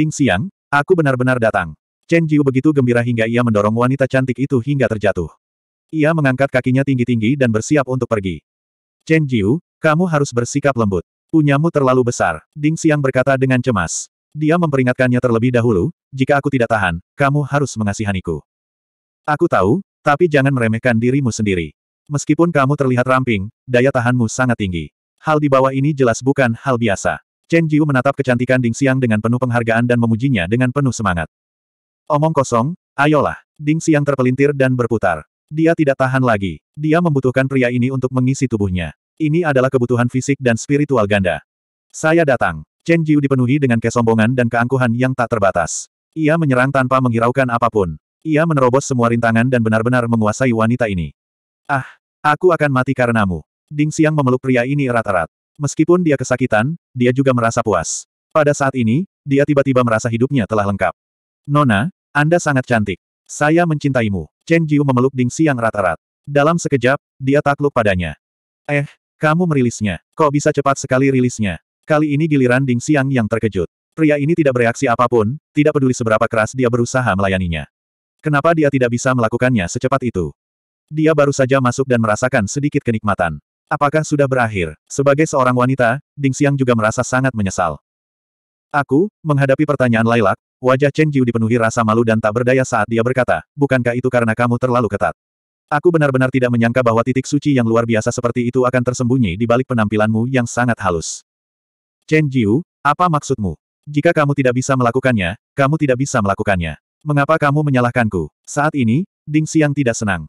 Ding Xiang, aku benar-benar datang. Chen Jiu begitu gembira hingga ia mendorong wanita cantik itu hingga terjatuh. Ia mengangkat kakinya tinggi-tinggi dan bersiap untuk pergi. Chen Jiu, kamu harus bersikap lembut. Punyamu terlalu besar, Ding Xiang berkata dengan cemas. Dia memperingatkannya terlebih dahulu, jika aku tidak tahan, kamu harus mengasihaniku. Aku tahu, tapi jangan meremehkan dirimu sendiri. Meskipun kamu terlihat ramping, daya tahanmu sangat tinggi. Hal di bawah ini jelas bukan hal biasa. Chen Jiu menatap kecantikan Ding Xiang dengan penuh penghargaan dan memujinya dengan penuh semangat. Omong kosong, ayolah. Ding Xiang terpelintir dan berputar. Dia tidak tahan lagi. Dia membutuhkan pria ini untuk mengisi tubuhnya. Ini adalah kebutuhan fisik dan spiritual ganda. Saya datang. Chen Jiu dipenuhi dengan kesombongan dan keangkuhan yang tak terbatas. Ia menyerang tanpa menghiraukan apapun. Ia menerobos semua rintangan dan benar-benar menguasai wanita ini. Ah, aku akan mati karenamu. Ding Xiang memeluk pria ini erat-erat. Meskipun dia kesakitan, dia juga merasa puas. Pada saat ini, dia tiba-tiba merasa hidupnya telah lengkap. Nona, Anda sangat cantik. Saya mencintaimu. Chen Jiu memeluk Ding Xiang rata-rat. Dalam sekejap, dia takluk padanya. Eh, kamu merilisnya. Kok bisa cepat sekali rilisnya? Kali ini giliran Ding Xiang yang terkejut. Pria ini tidak bereaksi apapun, tidak peduli seberapa keras dia berusaha melayaninya. Kenapa dia tidak bisa melakukannya secepat itu? Dia baru saja masuk dan merasakan sedikit kenikmatan. Apakah sudah berakhir? Sebagai seorang wanita, Ding Xiang juga merasa sangat menyesal. Aku, menghadapi pertanyaan Lailak, wajah Chen Jiu dipenuhi rasa malu dan tak berdaya saat dia berkata, bukankah itu karena kamu terlalu ketat? Aku benar-benar tidak menyangka bahwa titik suci yang luar biasa seperti itu akan tersembunyi di balik penampilanmu yang sangat halus. Chen Jiu, apa maksudmu? Jika kamu tidak bisa melakukannya, kamu tidak bisa melakukannya. Mengapa kamu menyalahkanku? Saat ini, Ding Xiang tidak senang.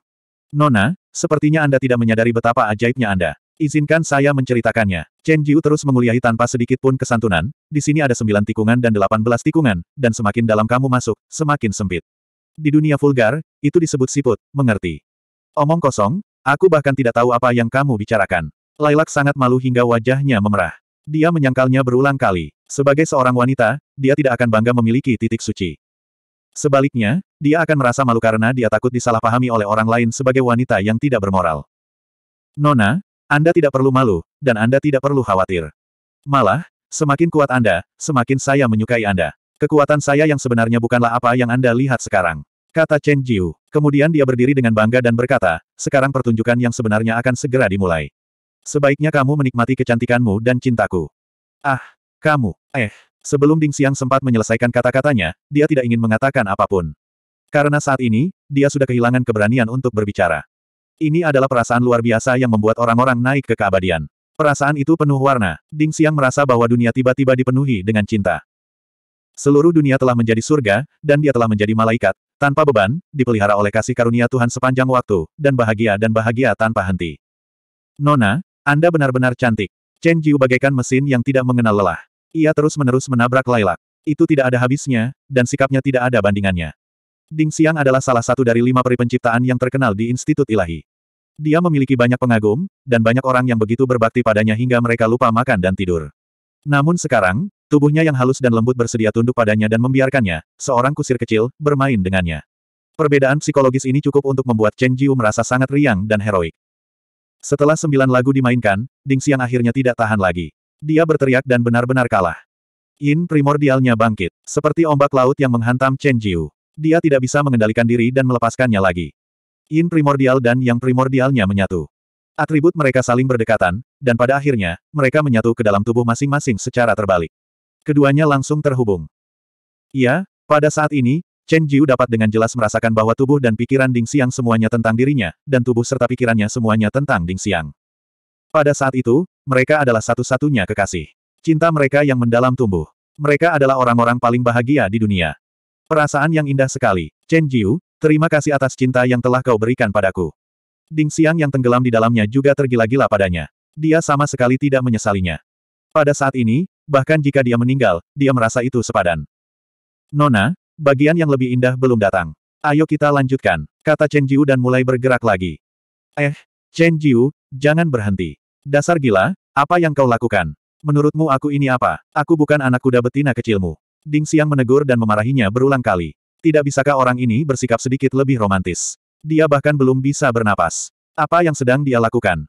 Nona, Sepertinya Anda tidak menyadari betapa ajaibnya Anda. Izinkan saya menceritakannya. Chen Jiu terus menguliahi tanpa sedikit pun kesantunan, di sini ada sembilan tikungan dan delapan belas tikungan, dan semakin dalam kamu masuk, semakin sempit. Di dunia vulgar, itu disebut siput, mengerti. Omong kosong, aku bahkan tidak tahu apa yang kamu bicarakan. Lailak sangat malu hingga wajahnya memerah. Dia menyangkalnya berulang kali. Sebagai seorang wanita, dia tidak akan bangga memiliki titik suci. Sebaliknya, dia akan merasa malu karena dia takut disalahpahami oleh orang lain sebagai wanita yang tidak bermoral. Nona, Anda tidak perlu malu, dan Anda tidak perlu khawatir. Malah, semakin kuat Anda, semakin saya menyukai Anda. Kekuatan saya yang sebenarnya bukanlah apa yang Anda lihat sekarang. Kata Chen Jiu. Kemudian dia berdiri dengan bangga dan berkata, sekarang pertunjukan yang sebenarnya akan segera dimulai. Sebaiknya kamu menikmati kecantikanmu dan cintaku. Ah, kamu, eh. Sebelum Ding Xiang sempat menyelesaikan kata-katanya, dia tidak ingin mengatakan apapun. Karena saat ini, dia sudah kehilangan keberanian untuk berbicara. Ini adalah perasaan luar biasa yang membuat orang-orang naik ke keabadian. Perasaan itu penuh warna. Ding Xiang merasa bahwa dunia tiba-tiba dipenuhi dengan cinta. Seluruh dunia telah menjadi surga, dan dia telah menjadi malaikat, tanpa beban, dipelihara oleh kasih karunia Tuhan sepanjang waktu, dan bahagia dan bahagia tanpa henti. Nona, Anda benar-benar cantik. Chen Jiu bagaikan mesin yang tidak mengenal lelah. Ia terus-menerus menabrak Lailak. Itu tidak ada habisnya, dan sikapnya tidak ada bandingannya. Ding Xiang adalah salah satu dari lima peri penciptaan yang terkenal di Institut Ilahi. Dia memiliki banyak pengagum, dan banyak orang yang begitu berbakti padanya hingga mereka lupa makan dan tidur. Namun sekarang, tubuhnya yang halus dan lembut bersedia tunduk padanya dan membiarkannya, seorang kusir kecil, bermain dengannya. Perbedaan psikologis ini cukup untuk membuat Chen Jiu merasa sangat riang dan heroik. Setelah sembilan lagu dimainkan, Ding Xiang akhirnya tidak tahan lagi. Dia berteriak dan benar-benar kalah. Yin primordialnya bangkit, seperti ombak laut yang menghantam Chen Jiu. Dia tidak bisa mengendalikan diri dan melepaskannya lagi. Yin primordial dan yang primordialnya menyatu. Atribut mereka saling berdekatan, dan pada akhirnya, mereka menyatu ke dalam tubuh masing-masing secara terbalik. Keduanya langsung terhubung. Iya, pada saat ini, Chen Jiu dapat dengan jelas merasakan bahwa tubuh dan pikiran Ding Xiang semuanya tentang dirinya, dan tubuh serta pikirannya semuanya tentang Ding Xiang. Pada saat itu, mereka adalah satu-satunya kekasih. Cinta mereka yang mendalam tumbuh. Mereka adalah orang-orang paling bahagia di dunia. Perasaan yang indah sekali. Chen Jiu, terima kasih atas cinta yang telah kau berikan padaku. Ding Xiang yang tenggelam di dalamnya juga tergila-gila padanya. Dia sama sekali tidak menyesalinya. Pada saat ini, bahkan jika dia meninggal, dia merasa itu sepadan. Nona, bagian yang lebih indah belum datang. Ayo kita lanjutkan, kata Chen Jiu dan mulai bergerak lagi. Eh, Chen Jiu, jangan berhenti. Dasar gila, apa yang kau lakukan? Menurutmu aku ini apa? Aku bukan anak kuda betina kecilmu. Ding Xiang menegur dan memarahinya berulang kali. Tidak bisakah orang ini bersikap sedikit lebih romantis? Dia bahkan belum bisa bernapas. Apa yang sedang dia lakukan?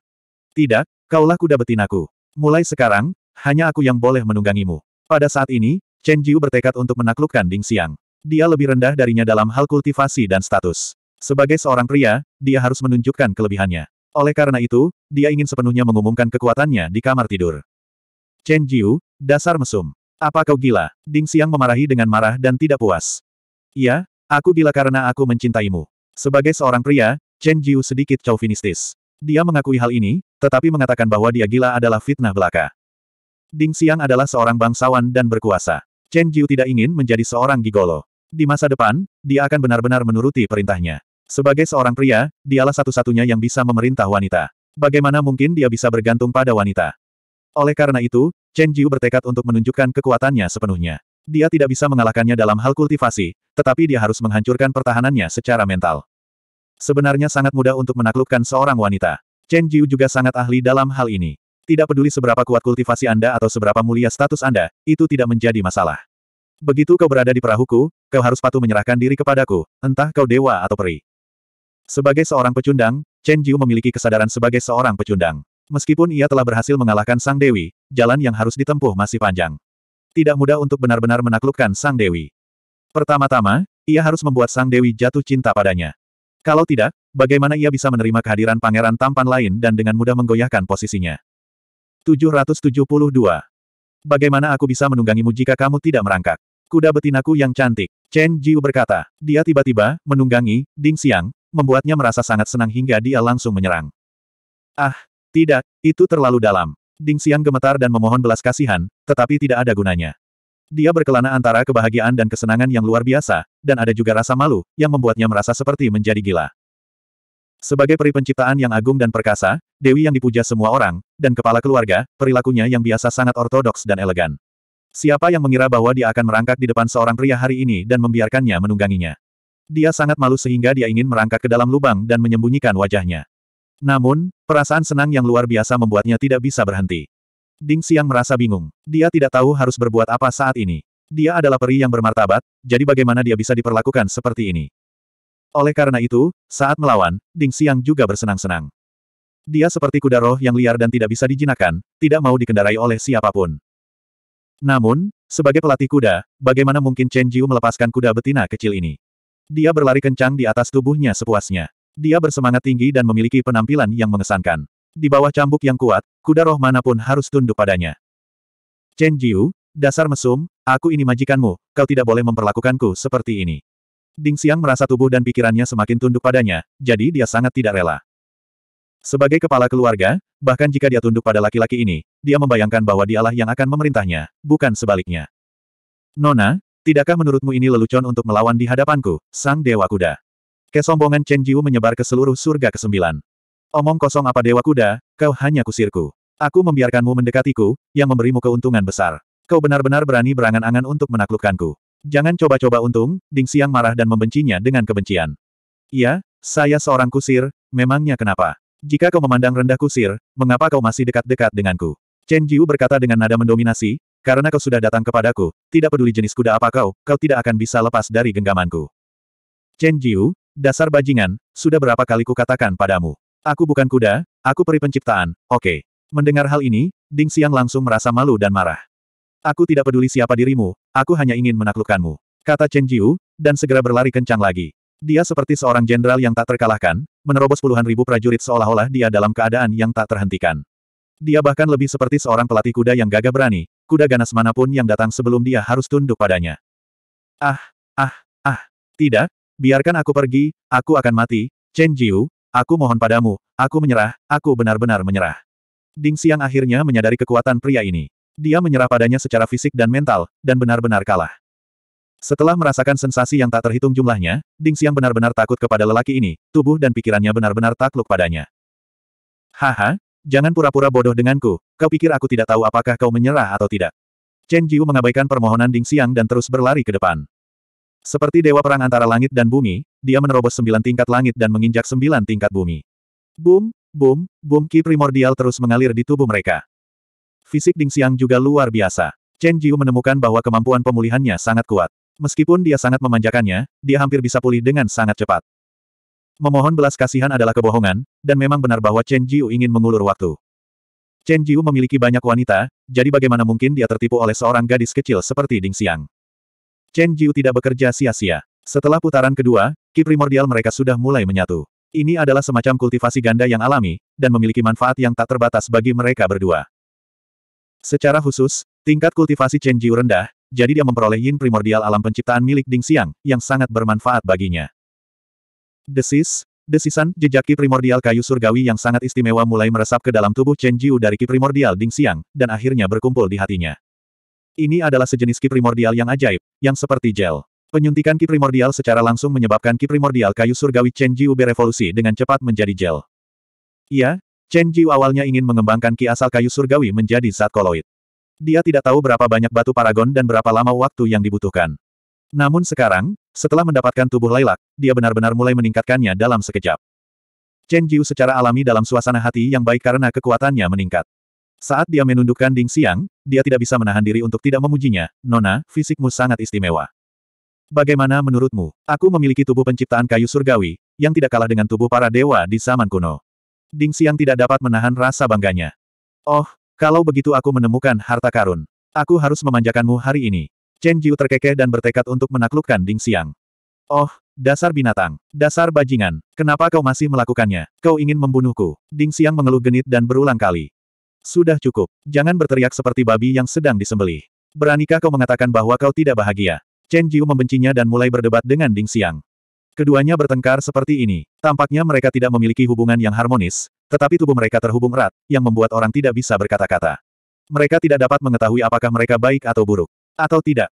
Tidak, kaulah kuda betinaku. Mulai sekarang, hanya aku yang boleh menunggangimu. Pada saat ini, Chen Jiu bertekad untuk menaklukkan Ding Xiang. Dia lebih rendah darinya dalam hal kultivasi dan status. Sebagai seorang pria, dia harus menunjukkan kelebihannya. Oleh karena itu, dia ingin sepenuhnya mengumumkan kekuatannya di kamar tidur. Chen Jiu, dasar mesum. Apa kau gila? Ding Xiang memarahi dengan marah dan tidak puas. Iya, aku gila karena aku mencintaimu. Sebagai seorang pria, Chen Jiu sedikit chauvinistis. Dia mengakui hal ini, tetapi mengatakan bahwa dia gila adalah fitnah belaka. Ding Xiang adalah seorang bangsawan dan berkuasa. Chen Jiu tidak ingin menjadi seorang gigolo. Di masa depan, dia akan benar-benar menuruti perintahnya. Sebagai seorang pria, dialah satu-satunya yang bisa memerintah wanita. Bagaimana mungkin dia bisa bergantung pada wanita? Oleh karena itu, Chen Jiu bertekad untuk menunjukkan kekuatannya sepenuhnya. Dia tidak bisa mengalahkannya dalam hal kultivasi, tetapi dia harus menghancurkan pertahanannya secara mental. Sebenarnya sangat mudah untuk menaklukkan seorang wanita. Chen Jiu juga sangat ahli dalam hal ini. Tidak peduli seberapa kuat kultivasi Anda atau seberapa mulia status Anda, itu tidak menjadi masalah. Begitu kau berada di perahuku, kau harus patuh menyerahkan diri kepadaku, entah kau dewa atau peri. Sebagai seorang pecundang, Chen Jiu memiliki kesadaran sebagai seorang pecundang. Meskipun ia telah berhasil mengalahkan Sang Dewi, jalan yang harus ditempuh masih panjang. Tidak mudah untuk benar-benar menaklukkan Sang Dewi. Pertama-tama, ia harus membuat Sang Dewi jatuh cinta padanya. Kalau tidak, bagaimana ia bisa menerima kehadiran pangeran tampan lain dan dengan mudah menggoyahkan posisinya? 772. Bagaimana aku bisa menunggangimu jika kamu tidak merangkak? Kuda betinaku yang cantik. Chen Jiu berkata. Dia tiba-tiba, menunggangi, Ding Xiang, membuatnya merasa sangat senang hingga dia langsung menyerang. Ah, tidak, itu terlalu dalam. Ding Xiang gemetar dan memohon belas kasihan, tetapi tidak ada gunanya. Dia berkelana antara kebahagiaan dan kesenangan yang luar biasa, dan ada juga rasa malu, yang membuatnya merasa seperti menjadi gila. Sebagai peri penciptaan yang agung dan perkasa, Dewi yang dipuja semua orang, dan kepala keluarga, perilakunya yang biasa sangat ortodoks dan elegan. Siapa yang mengira bahwa dia akan merangkak di depan seorang pria hari ini dan membiarkannya menungganginya? Dia sangat malu sehingga dia ingin merangkak ke dalam lubang dan menyembunyikan wajahnya. Namun, perasaan senang yang luar biasa membuatnya tidak bisa berhenti. Ding Xiang merasa bingung. Dia tidak tahu harus berbuat apa saat ini. Dia adalah peri yang bermartabat, jadi bagaimana dia bisa diperlakukan seperti ini? Oleh karena itu, saat melawan, Ding Xiang juga bersenang-senang. Dia seperti kuda roh yang liar dan tidak bisa dijinakan, tidak mau dikendarai oleh siapapun. Namun, sebagai pelatih kuda, bagaimana mungkin Chen Jiu melepaskan kuda betina kecil ini? Dia berlari kencang di atas tubuhnya sepuasnya. Dia bersemangat tinggi dan memiliki penampilan yang mengesankan. Di bawah cambuk yang kuat, kuda roh manapun harus tunduk padanya. Chen Jiu, dasar mesum, aku ini majikanmu, kau tidak boleh memperlakukanku seperti ini. Ding Xiang merasa tubuh dan pikirannya semakin tunduk padanya, jadi dia sangat tidak rela. Sebagai kepala keluarga, bahkan jika dia tunduk pada laki-laki ini, dia membayangkan bahwa dialah yang akan memerintahnya, bukan sebaliknya. Nona, Tidakkah menurutmu ini lelucon untuk melawan di hadapanku, sang Dewa Kuda? Kesombongan Chen Jiu menyebar ke seluruh surga kesembilan. Omong kosong apa Dewa Kuda, kau hanya kusirku. Aku membiarkanmu mendekatiku, yang memberimu keuntungan besar. Kau benar-benar berani berangan-angan untuk menaklukkanku. Jangan coba-coba untung, Ding Xiang marah dan membencinya dengan kebencian. Iya, saya seorang kusir, memangnya kenapa? Jika kau memandang rendah kusir, mengapa kau masih dekat-dekat denganku? Chen Jiu berkata dengan nada mendominasi, karena kau sudah datang kepadaku, tidak peduli jenis kuda apa kau, kau tidak akan bisa lepas dari genggamanku. Chen Jiu, dasar bajingan, sudah berapa kali ku katakan padamu. Aku bukan kuda, aku peri penciptaan, oke. Okay. Mendengar hal ini, Ding Xiang langsung merasa malu dan marah. Aku tidak peduli siapa dirimu, aku hanya ingin menaklukkanmu. Kata Chen Jiu, dan segera berlari kencang lagi. Dia seperti seorang jenderal yang tak terkalahkan, menerobos puluhan ribu prajurit seolah-olah dia dalam keadaan yang tak terhentikan. Dia bahkan lebih seperti seorang pelatih kuda yang gagah berani, kuda ganas manapun yang datang sebelum dia harus tunduk padanya. Ah, ah, ah, tidak, biarkan aku pergi, aku akan mati, Chen Jiu, aku mohon padamu, aku menyerah, aku benar-benar menyerah. Ding Xiang akhirnya menyadari kekuatan pria ini. Dia menyerah padanya secara fisik dan mental, dan benar-benar kalah. Setelah merasakan sensasi yang tak terhitung jumlahnya, Ding Xiang benar-benar takut kepada lelaki ini, tubuh dan pikirannya benar-benar takluk padanya. Haha, Jangan pura-pura bodoh denganku, kau pikir aku tidak tahu apakah kau menyerah atau tidak. Chen Jiu mengabaikan permohonan Ding Xiang dan terus berlari ke depan. Seperti dewa perang antara langit dan bumi, dia menerobos sembilan tingkat langit dan menginjak sembilan tingkat bumi. Boom, boom, boom ki primordial terus mengalir di tubuh mereka. Fisik Ding Xiang juga luar biasa. Chen Jiu menemukan bahwa kemampuan pemulihannya sangat kuat. Meskipun dia sangat memanjakannya, dia hampir bisa pulih dengan sangat cepat. Memohon belas kasihan adalah kebohongan, dan memang benar bahwa Chen Jiu ingin mengulur waktu. Chen Jiu memiliki banyak wanita, jadi bagaimana mungkin dia tertipu oleh seorang gadis kecil seperti Ding Xiang. Chen Jiu tidak bekerja sia-sia. Setelah putaran kedua, ki primordial mereka sudah mulai menyatu. Ini adalah semacam kultivasi ganda yang alami, dan memiliki manfaat yang tak terbatas bagi mereka berdua. Secara khusus, tingkat kultivasi Chen Jiu rendah, jadi dia memperoleh yin primordial alam penciptaan milik Ding Xiang, yang sangat bermanfaat baginya. Desis, desisan, jejak ki primordial kayu surgawi yang sangat istimewa mulai meresap ke dalam tubuh Chen Jiu dari ki primordial Ding Xiang, dan akhirnya berkumpul di hatinya. Ini adalah sejenis ki primordial yang ajaib, yang seperti gel. Penyuntikan ki primordial secara langsung menyebabkan ki primordial kayu surgawi Chen Jiu berevolusi dengan cepat menjadi gel. Iya, Chen Jiu awalnya ingin mengembangkan ki asal kayu surgawi menjadi zat koloid. Dia tidak tahu berapa banyak batu paragon dan berapa lama waktu yang dibutuhkan. Namun sekarang, setelah mendapatkan tubuh Lailak, dia benar-benar mulai meningkatkannya dalam sekejap. Chen Jiu secara alami dalam suasana hati yang baik karena kekuatannya meningkat. Saat dia menundukkan Ding Xiang, dia tidak bisa menahan diri untuk tidak memujinya. Nona, fisikmu sangat istimewa. Bagaimana menurutmu? Aku memiliki tubuh penciptaan kayu surgawi, yang tidak kalah dengan tubuh para dewa di zaman kuno. Ding Xiang tidak dapat menahan rasa bangganya. Oh, kalau begitu aku menemukan harta karun. Aku harus memanjakanmu hari ini. Chen Jiu terkekeh dan bertekad untuk menaklukkan Ding Xiang. Oh, dasar binatang, dasar bajingan, kenapa kau masih melakukannya? Kau ingin membunuhku? Ding Xiang mengeluh genit dan berulang kali. Sudah cukup, jangan berteriak seperti babi yang sedang disembelih. Beranikah kau mengatakan bahwa kau tidak bahagia? Chen Jiu membencinya dan mulai berdebat dengan Ding Xiang. Keduanya bertengkar seperti ini. Tampaknya mereka tidak memiliki hubungan yang harmonis, tetapi tubuh mereka terhubung erat, yang membuat orang tidak bisa berkata-kata. Mereka tidak dapat mengetahui apakah mereka baik atau buruk. Atau tidak?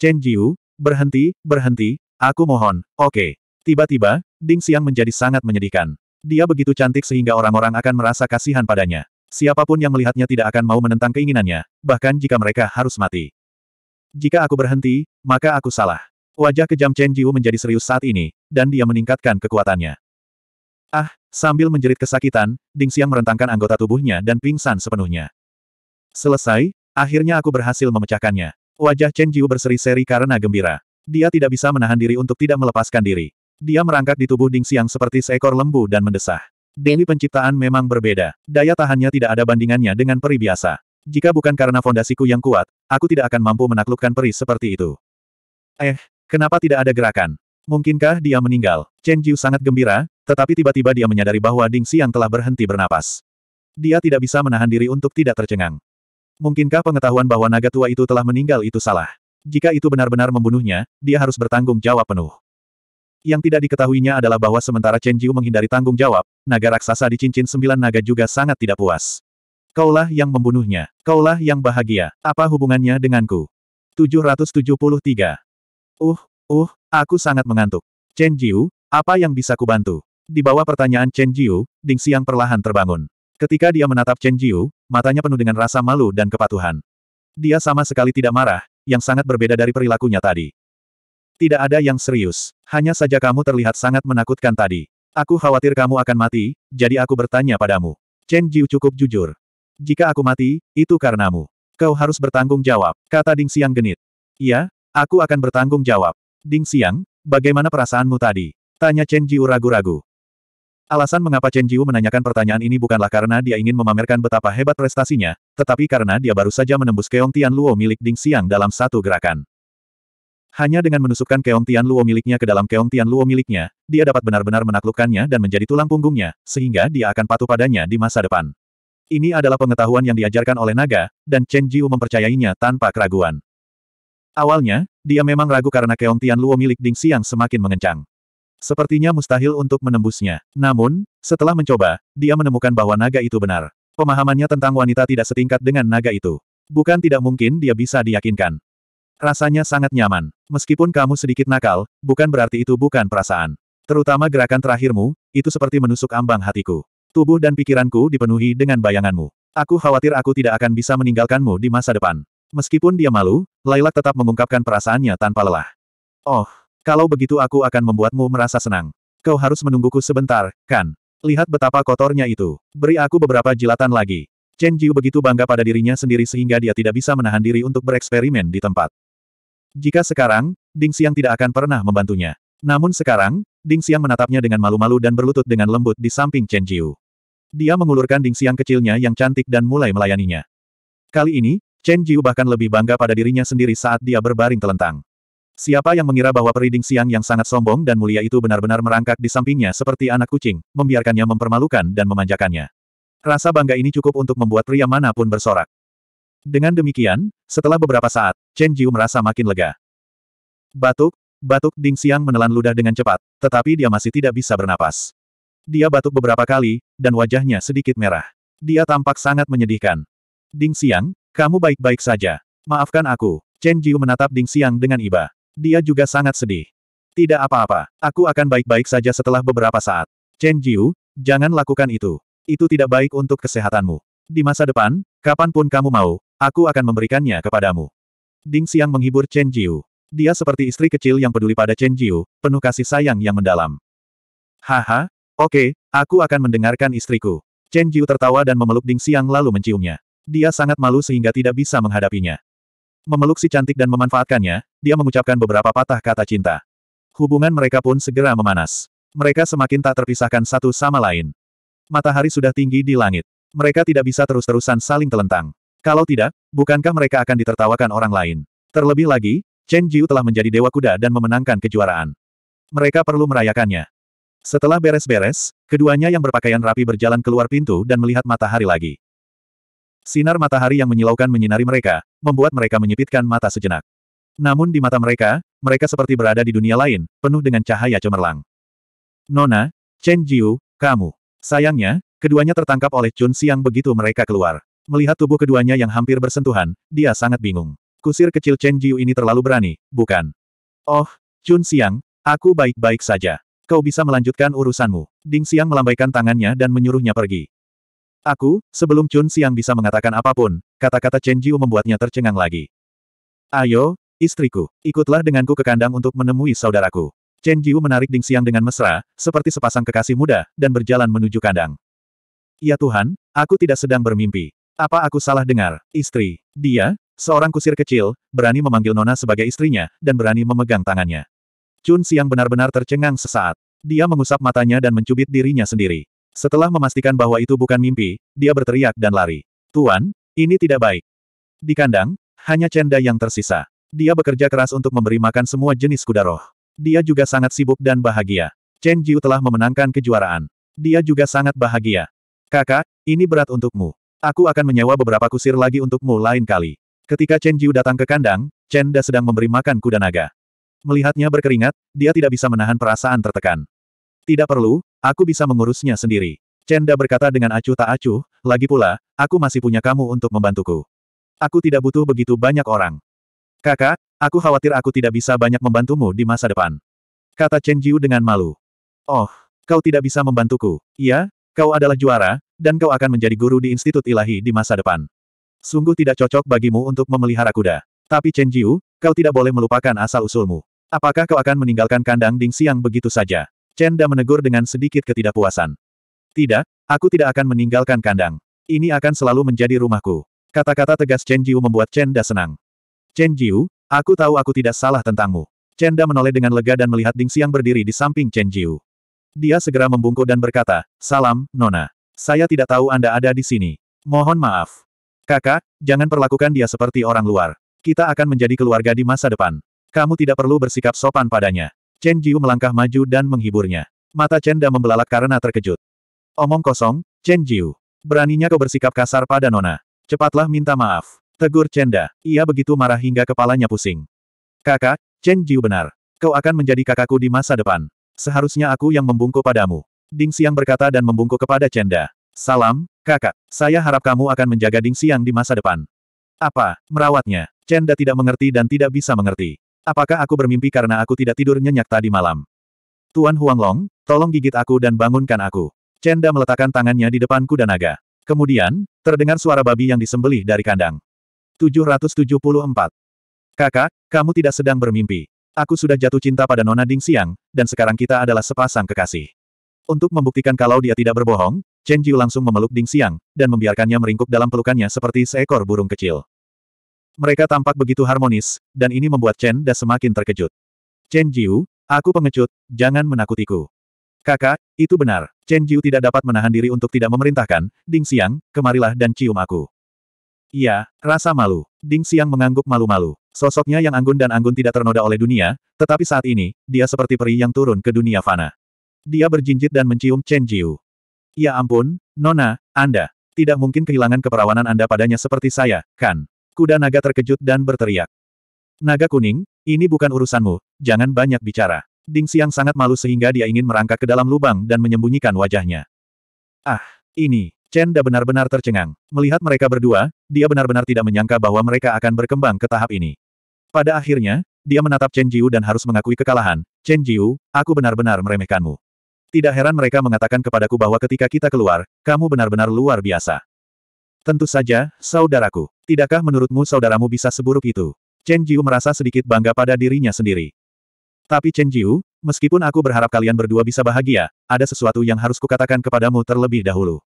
Chen Jiu, berhenti, berhenti, aku mohon, oke. Okay. Tiba-tiba, Ding Xiang menjadi sangat menyedihkan. Dia begitu cantik sehingga orang-orang akan merasa kasihan padanya. Siapapun yang melihatnya tidak akan mau menentang keinginannya, bahkan jika mereka harus mati. Jika aku berhenti, maka aku salah. Wajah kejam Chen Jiu menjadi serius saat ini, dan dia meningkatkan kekuatannya. Ah, sambil menjerit kesakitan, Ding Xiang merentangkan anggota tubuhnya dan pingsan sepenuhnya. Selesai, akhirnya aku berhasil memecahkannya. Wajah Chen Jiu berseri-seri karena gembira. Dia tidak bisa menahan diri untuk tidak melepaskan diri. Dia merangkak di tubuh Ding Xiang seperti seekor lembu dan mendesah. Dewi penciptaan memang berbeda. Daya tahannya tidak ada bandingannya dengan peri biasa. Jika bukan karena fondasiku yang kuat, aku tidak akan mampu menaklukkan peri seperti itu. Eh, kenapa tidak ada gerakan? Mungkinkah dia meninggal? Chen Jiu sangat gembira, tetapi tiba-tiba dia menyadari bahwa Ding Xiang telah berhenti bernapas. Dia tidak bisa menahan diri untuk tidak tercengang. Mungkinkah pengetahuan bahwa naga tua itu telah meninggal itu salah? Jika itu benar-benar membunuhnya, dia harus bertanggung jawab penuh. Yang tidak diketahuinya adalah bahwa sementara Chen Jiu menghindari tanggung jawab, naga raksasa di cincin sembilan naga juga sangat tidak puas. Kaulah yang membunuhnya. Kaulah yang bahagia. Apa hubungannya denganku? 773. Uh, uh, aku sangat mengantuk. Chen Jiu, apa yang bisa kubantu? Di bawah pertanyaan Chen Jiu, Ding Xiang perlahan terbangun. Ketika dia menatap Chen Jiu, matanya penuh dengan rasa malu dan kepatuhan. Dia sama sekali tidak marah, yang sangat berbeda dari perilakunya tadi. Tidak ada yang serius, hanya saja kamu terlihat sangat menakutkan tadi. Aku khawatir kamu akan mati, jadi aku bertanya padamu. Chen Jiu cukup jujur. Jika aku mati, itu karenamu. Kau harus bertanggung jawab, kata Ding Xiang genit. Iya, aku akan bertanggung jawab. Ding Xiang, bagaimana perasaanmu tadi? Tanya Chen Jiu ragu-ragu. Alasan mengapa Chen Jiu menanyakan pertanyaan ini bukanlah karena dia ingin memamerkan betapa hebat prestasinya, tetapi karena dia baru saja menembus Keong Tian Luo milik Ding Xiang dalam satu gerakan. Hanya dengan menusukkan Keong Tian Luo miliknya ke dalam Keong Tian Luo miliknya, dia dapat benar-benar menaklukkannya dan menjadi tulang punggungnya, sehingga dia akan patuh padanya di masa depan. Ini adalah pengetahuan yang diajarkan oleh naga, dan Chen Jiu mempercayainya tanpa keraguan. Awalnya, dia memang ragu karena Keong Tian Luo milik Ding Xiang semakin mengencang. Sepertinya mustahil untuk menembusnya. Namun, setelah mencoba, dia menemukan bahwa naga itu benar. Pemahamannya tentang wanita tidak setingkat dengan naga itu. Bukan tidak mungkin dia bisa diyakinkan. Rasanya sangat nyaman. Meskipun kamu sedikit nakal, bukan berarti itu bukan perasaan. Terutama gerakan terakhirmu, itu seperti menusuk ambang hatiku. Tubuh dan pikiranku dipenuhi dengan bayanganmu. Aku khawatir aku tidak akan bisa meninggalkanmu di masa depan. Meskipun dia malu, Laila tetap mengungkapkan perasaannya tanpa lelah. Oh, kalau begitu aku akan membuatmu merasa senang. Kau harus menungguku sebentar, kan? Lihat betapa kotornya itu. Beri aku beberapa jilatan lagi. Chen Jiu begitu bangga pada dirinya sendiri sehingga dia tidak bisa menahan diri untuk bereksperimen di tempat. Jika sekarang, Ding Xiang tidak akan pernah membantunya. Namun sekarang, Ding Xiang menatapnya dengan malu-malu dan berlutut dengan lembut di samping Chen Jiu. Dia mengulurkan Ding Xiang kecilnya yang cantik dan mulai melayaninya. Kali ini, Chen Jiu bahkan lebih bangga pada dirinya sendiri saat dia berbaring telentang. Siapa yang mengira bahwa periding siang yang sangat sombong dan mulia itu benar-benar merangkak di sampingnya seperti anak kucing, membiarkannya mempermalukan dan memanjakannya. Rasa bangga ini cukup untuk membuat pria manapun bersorak. Dengan demikian, setelah beberapa saat, Chen Jiu merasa makin lega. Batuk, batuk Ding Xiang menelan ludah dengan cepat, tetapi dia masih tidak bisa bernapas. Dia batuk beberapa kali, dan wajahnya sedikit merah. Dia tampak sangat menyedihkan. Ding Xiang, kamu baik-baik saja. Maafkan aku. Chen Jiu menatap Ding Xiang dengan iba. Dia juga sangat sedih. Tidak apa-apa, aku akan baik-baik saja setelah beberapa saat. Chen Jiu, jangan lakukan itu. Itu tidak baik untuk kesehatanmu. Di masa depan, kapanpun kamu mau, aku akan memberikannya kepadamu. Ding Xiang menghibur Chen Jiu. Dia seperti istri kecil yang peduli pada Chen Jiu, penuh kasih sayang yang mendalam. Haha, oke, okay, aku akan mendengarkan istriku. Chen Jiu tertawa dan memeluk Ding Xiang lalu menciumnya. Dia sangat malu sehingga tidak bisa menghadapinya. Memeluk si cantik dan memanfaatkannya, dia mengucapkan beberapa patah kata cinta. Hubungan mereka pun segera memanas. Mereka semakin tak terpisahkan satu sama lain. Matahari sudah tinggi di langit. Mereka tidak bisa terus-terusan saling telentang. Kalau tidak, bukankah mereka akan ditertawakan orang lain? Terlebih lagi, Chen Jiu telah menjadi dewa kuda dan memenangkan kejuaraan. Mereka perlu merayakannya. Setelah beres-beres, keduanya yang berpakaian rapi berjalan keluar pintu dan melihat matahari lagi. Sinar matahari yang menyilaukan menyinari mereka, membuat mereka menyipitkan mata sejenak. Namun di mata mereka, mereka seperti berada di dunia lain, penuh dengan cahaya cemerlang. Nona, Chen Jiu, kamu. Sayangnya, keduanya tertangkap oleh Chun Xiang begitu mereka keluar. Melihat tubuh keduanya yang hampir bersentuhan, dia sangat bingung. Kusir kecil Chen Jiu ini terlalu berani, bukan? Oh, Chun Xiang, aku baik-baik saja. Kau bisa melanjutkan urusanmu. Ding Xiang melambaikan tangannya dan menyuruhnya pergi. Aku, sebelum Chun Xiang bisa mengatakan apapun, kata-kata Chen Jiu membuatnya tercengang lagi. Ayo, istriku, ikutlah denganku ke kandang untuk menemui saudaraku. Chen Jiu menarik Ding Xiang dengan mesra, seperti sepasang kekasih muda, dan berjalan menuju kandang. Ya Tuhan, aku tidak sedang bermimpi. Apa aku salah dengar, istri? Dia, seorang kusir kecil, berani memanggil Nona sebagai istrinya, dan berani memegang tangannya. Chun Xiang benar-benar tercengang sesaat. Dia mengusap matanya dan mencubit dirinya sendiri. Setelah memastikan bahwa itu bukan mimpi, dia berteriak dan lari. Tuan, ini tidak baik. Di kandang, hanya cenda yang tersisa. Dia bekerja keras untuk memberi makan semua jenis kuda roh. Dia juga sangat sibuk dan bahagia. Chen Jiu telah memenangkan kejuaraan. Dia juga sangat bahagia. Kakak, ini berat untukmu. Aku akan menyewa beberapa kusir lagi untukmu lain kali. Ketika Chen Jiu datang ke kandang, Chen Da sedang memberi makan kuda naga. Melihatnya berkeringat, dia tidak bisa menahan perasaan tertekan. Tidak perlu, aku bisa mengurusnya sendiri. Chenda berkata dengan acuh tak acuh, lagi pula, aku masih punya kamu untuk membantuku. Aku tidak butuh begitu banyak orang. Kakak, aku khawatir aku tidak bisa banyak membantumu di masa depan. Kata Chen Jiu dengan malu. Oh, kau tidak bisa membantuku. Iya, kau adalah juara, dan kau akan menjadi guru di Institut Ilahi di masa depan. Sungguh tidak cocok bagimu untuk memelihara kuda. Tapi Chen Jiu, kau tidak boleh melupakan asal-usulmu. Apakah kau akan meninggalkan kandang Ding Siang begitu saja? Chen Da menegur dengan sedikit ketidakpuasan. Tidak, aku tidak akan meninggalkan kandang. Ini akan selalu menjadi rumahku. Kata-kata tegas Chen Jiu membuat Chen Da senang. Chen Jiu, aku tahu aku tidak salah tentangmu. Chen Da menoleh dengan lega dan melihat Ding Xiang berdiri di samping Chen Jiu. Dia segera membungkuk dan berkata, Salam, Nona. Saya tidak tahu Anda ada di sini. Mohon maaf. Kakak, jangan perlakukan dia seperti orang luar. Kita akan menjadi keluarga di masa depan. Kamu tidak perlu bersikap sopan padanya. Chen Jiu melangkah maju dan menghiburnya. Mata Chen Da membelalak karena terkejut. Omong kosong, Chen Jiu. Beraninya kau bersikap kasar pada Nona. Cepatlah minta maaf. Tegur Chen Da. Ia begitu marah hingga kepalanya pusing. Kakak, Chen Jiu benar. Kau akan menjadi kakakku di masa depan. Seharusnya aku yang membungkuk padamu. Ding Xiang berkata dan membungkuk kepada Chen Da. Salam, kakak. Saya harap kamu akan menjaga Ding Xiang di masa depan. Apa, merawatnya? Chen Da tidak mengerti dan tidak bisa mengerti. Apakah aku bermimpi karena aku tidak tidur nyenyak tadi malam? Tuan Huanglong, tolong gigit aku dan bangunkan aku. Chenda meletakkan tangannya di depan kuda naga. Kemudian, terdengar suara babi yang disembelih dari kandang. 774. Kakak, kamu tidak sedang bermimpi. Aku sudah jatuh cinta pada Nona Ding Siang, dan sekarang kita adalah sepasang kekasih. Untuk membuktikan kalau dia tidak berbohong, Chen Jiu langsung memeluk Ding Siang, dan membiarkannya meringkuk dalam pelukannya seperti seekor burung kecil. Mereka tampak begitu harmonis, dan ini membuat Chen Da semakin terkejut. Chen Jiu, aku pengecut, jangan menakutiku. Kakak, itu benar. Chen Jiu tidak dapat menahan diri untuk tidak memerintahkan, Ding Xiang, kemarilah dan cium aku. Iya, rasa malu. Ding Xiang mengangguk malu-malu. Sosoknya yang anggun dan anggun tidak ternoda oleh dunia, tetapi saat ini, dia seperti peri yang turun ke dunia fana. Dia berjinjit dan mencium Chen Jiu. Ya ampun, Nona, Anda. Tidak mungkin kehilangan keperawanan Anda padanya seperti saya, kan? kuda naga terkejut dan berteriak. Naga kuning, ini bukan urusanmu, jangan banyak bicara. Ding Xiang sangat malu sehingga dia ingin merangkak ke dalam lubang dan menyembunyikan wajahnya. Ah, ini, Chen, Da benar-benar tercengang. Melihat mereka berdua, dia benar-benar tidak menyangka bahwa mereka akan berkembang ke tahap ini. Pada akhirnya, dia menatap Chen Jiu dan harus mengakui kekalahan, Chen Jiu, aku benar-benar meremehkanmu. Tidak heran mereka mengatakan kepadaku bahwa ketika kita keluar, kamu benar-benar luar biasa. Tentu saja, saudaraku. Tidakkah menurutmu saudaramu bisa seburuk itu? Chen Jiu merasa sedikit bangga pada dirinya sendiri. Tapi Chen Jiu, meskipun aku berharap kalian berdua bisa bahagia, ada sesuatu yang harus kukatakan kepadamu terlebih dahulu.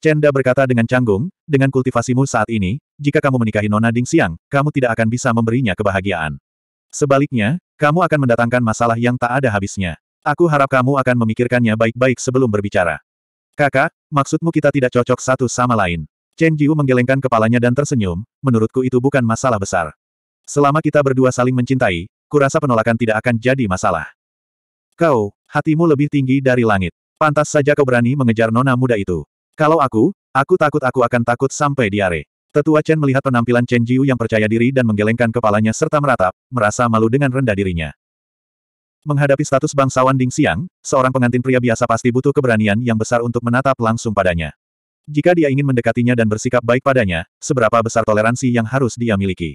Chen Da berkata dengan canggung, dengan kultivasimu saat ini, jika kamu menikahi Nona Ding Siang, kamu tidak akan bisa memberinya kebahagiaan. Sebaliknya, kamu akan mendatangkan masalah yang tak ada habisnya. Aku harap kamu akan memikirkannya baik-baik sebelum berbicara. Kakak, maksudmu kita tidak cocok satu sama lain. Chen Jiu menggelengkan kepalanya dan tersenyum, menurutku itu bukan masalah besar. Selama kita berdua saling mencintai, kurasa penolakan tidak akan jadi masalah. Kau, hatimu lebih tinggi dari langit. Pantas saja kau berani mengejar nona muda itu. Kalau aku, aku takut aku akan takut sampai diare. Tetua Chen melihat penampilan Chen Jiu yang percaya diri dan menggelengkan kepalanya serta meratap, merasa malu dengan rendah dirinya. Menghadapi status bangsawan Ding Siang, seorang pengantin pria biasa pasti butuh keberanian yang besar untuk menatap langsung padanya. Jika dia ingin mendekatinya dan bersikap baik padanya, seberapa besar toleransi yang harus dia miliki?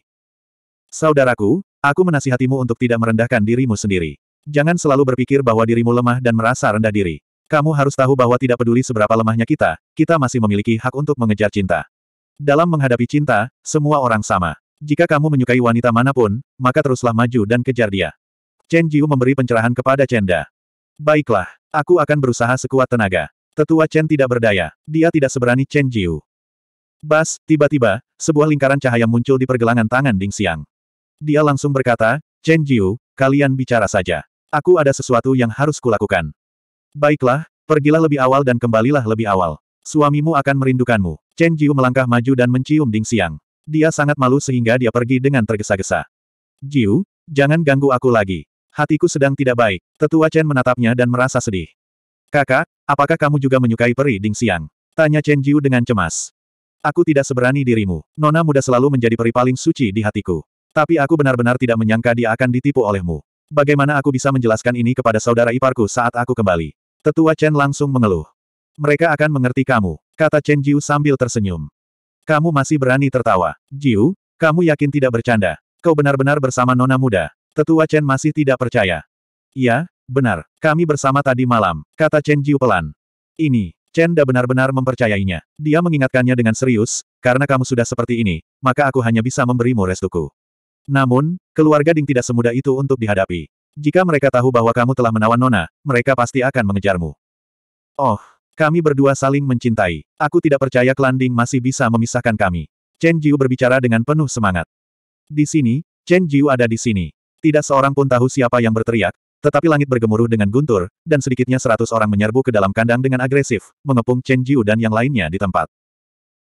Saudaraku, aku menasihatimu untuk tidak merendahkan dirimu sendiri. Jangan selalu berpikir bahwa dirimu lemah dan merasa rendah diri. Kamu harus tahu bahwa tidak peduli seberapa lemahnya kita, kita masih memiliki hak untuk mengejar cinta. Dalam menghadapi cinta, semua orang sama. Jika kamu menyukai wanita manapun, maka teruslah maju dan kejar dia. Chen Jiu memberi pencerahan kepada Chen Da. Baiklah, aku akan berusaha sekuat tenaga. Tetua Chen tidak berdaya. Dia tidak seberani Chen Jiu. Bas, tiba-tiba, sebuah lingkaran cahaya muncul di pergelangan tangan Ding Xiang. Dia langsung berkata, Chen Jiu, kalian bicara saja. Aku ada sesuatu yang harus kulakukan. Baiklah, pergilah lebih awal dan kembalilah lebih awal. Suamimu akan merindukanmu. Chen Jiu melangkah maju dan mencium Ding Xiang. Dia sangat malu sehingga dia pergi dengan tergesa-gesa. Jiu, jangan ganggu aku lagi. Hatiku sedang tidak baik. Tetua Chen menatapnya dan merasa sedih. Kakak, Apakah kamu juga menyukai peri Ding Xiang? Tanya Chen Jiu dengan cemas. Aku tidak seberani dirimu. Nona muda selalu menjadi peri paling suci di hatiku. Tapi aku benar-benar tidak menyangka dia akan ditipu olehmu. Bagaimana aku bisa menjelaskan ini kepada saudara iparku saat aku kembali? Tetua Chen langsung mengeluh. Mereka akan mengerti kamu, kata Chen Jiu sambil tersenyum. Kamu masih berani tertawa. Jiu, kamu yakin tidak bercanda? Kau benar-benar bersama nona muda. Tetua Chen masih tidak percaya. Iya, Benar, kami bersama tadi malam, kata Chen Jiu pelan. Ini, Chen Da benar-benar mempercayainya. Dia mengingatkannya dengan serius, karena kamu sudah seperti ini, maka aku hanya bisa memberimu restuku. Namun, keluarga Ding tidak semudah itu untuk dihadapi. Jika mereka tahu bahwa kamu telah menawan Nona, mereka pasti akan mengejarmu. Oh, kami berdua saling mencintai. Aku tidak percaya klan Ding masih bisa memisahkan kami. Chen Jiu berbicara dengan penuh semangat. Di sini, Chen Jiu ada di sini. Tidak seorang pun tahu siapa yang berteriak, tetapi langit bergemuruh dengan guntur, dan sedikitnya seratus orang menyerbu ke dalam kandang dengan agresif, mengepung Chen Jiu dan yang lainnya di tempat.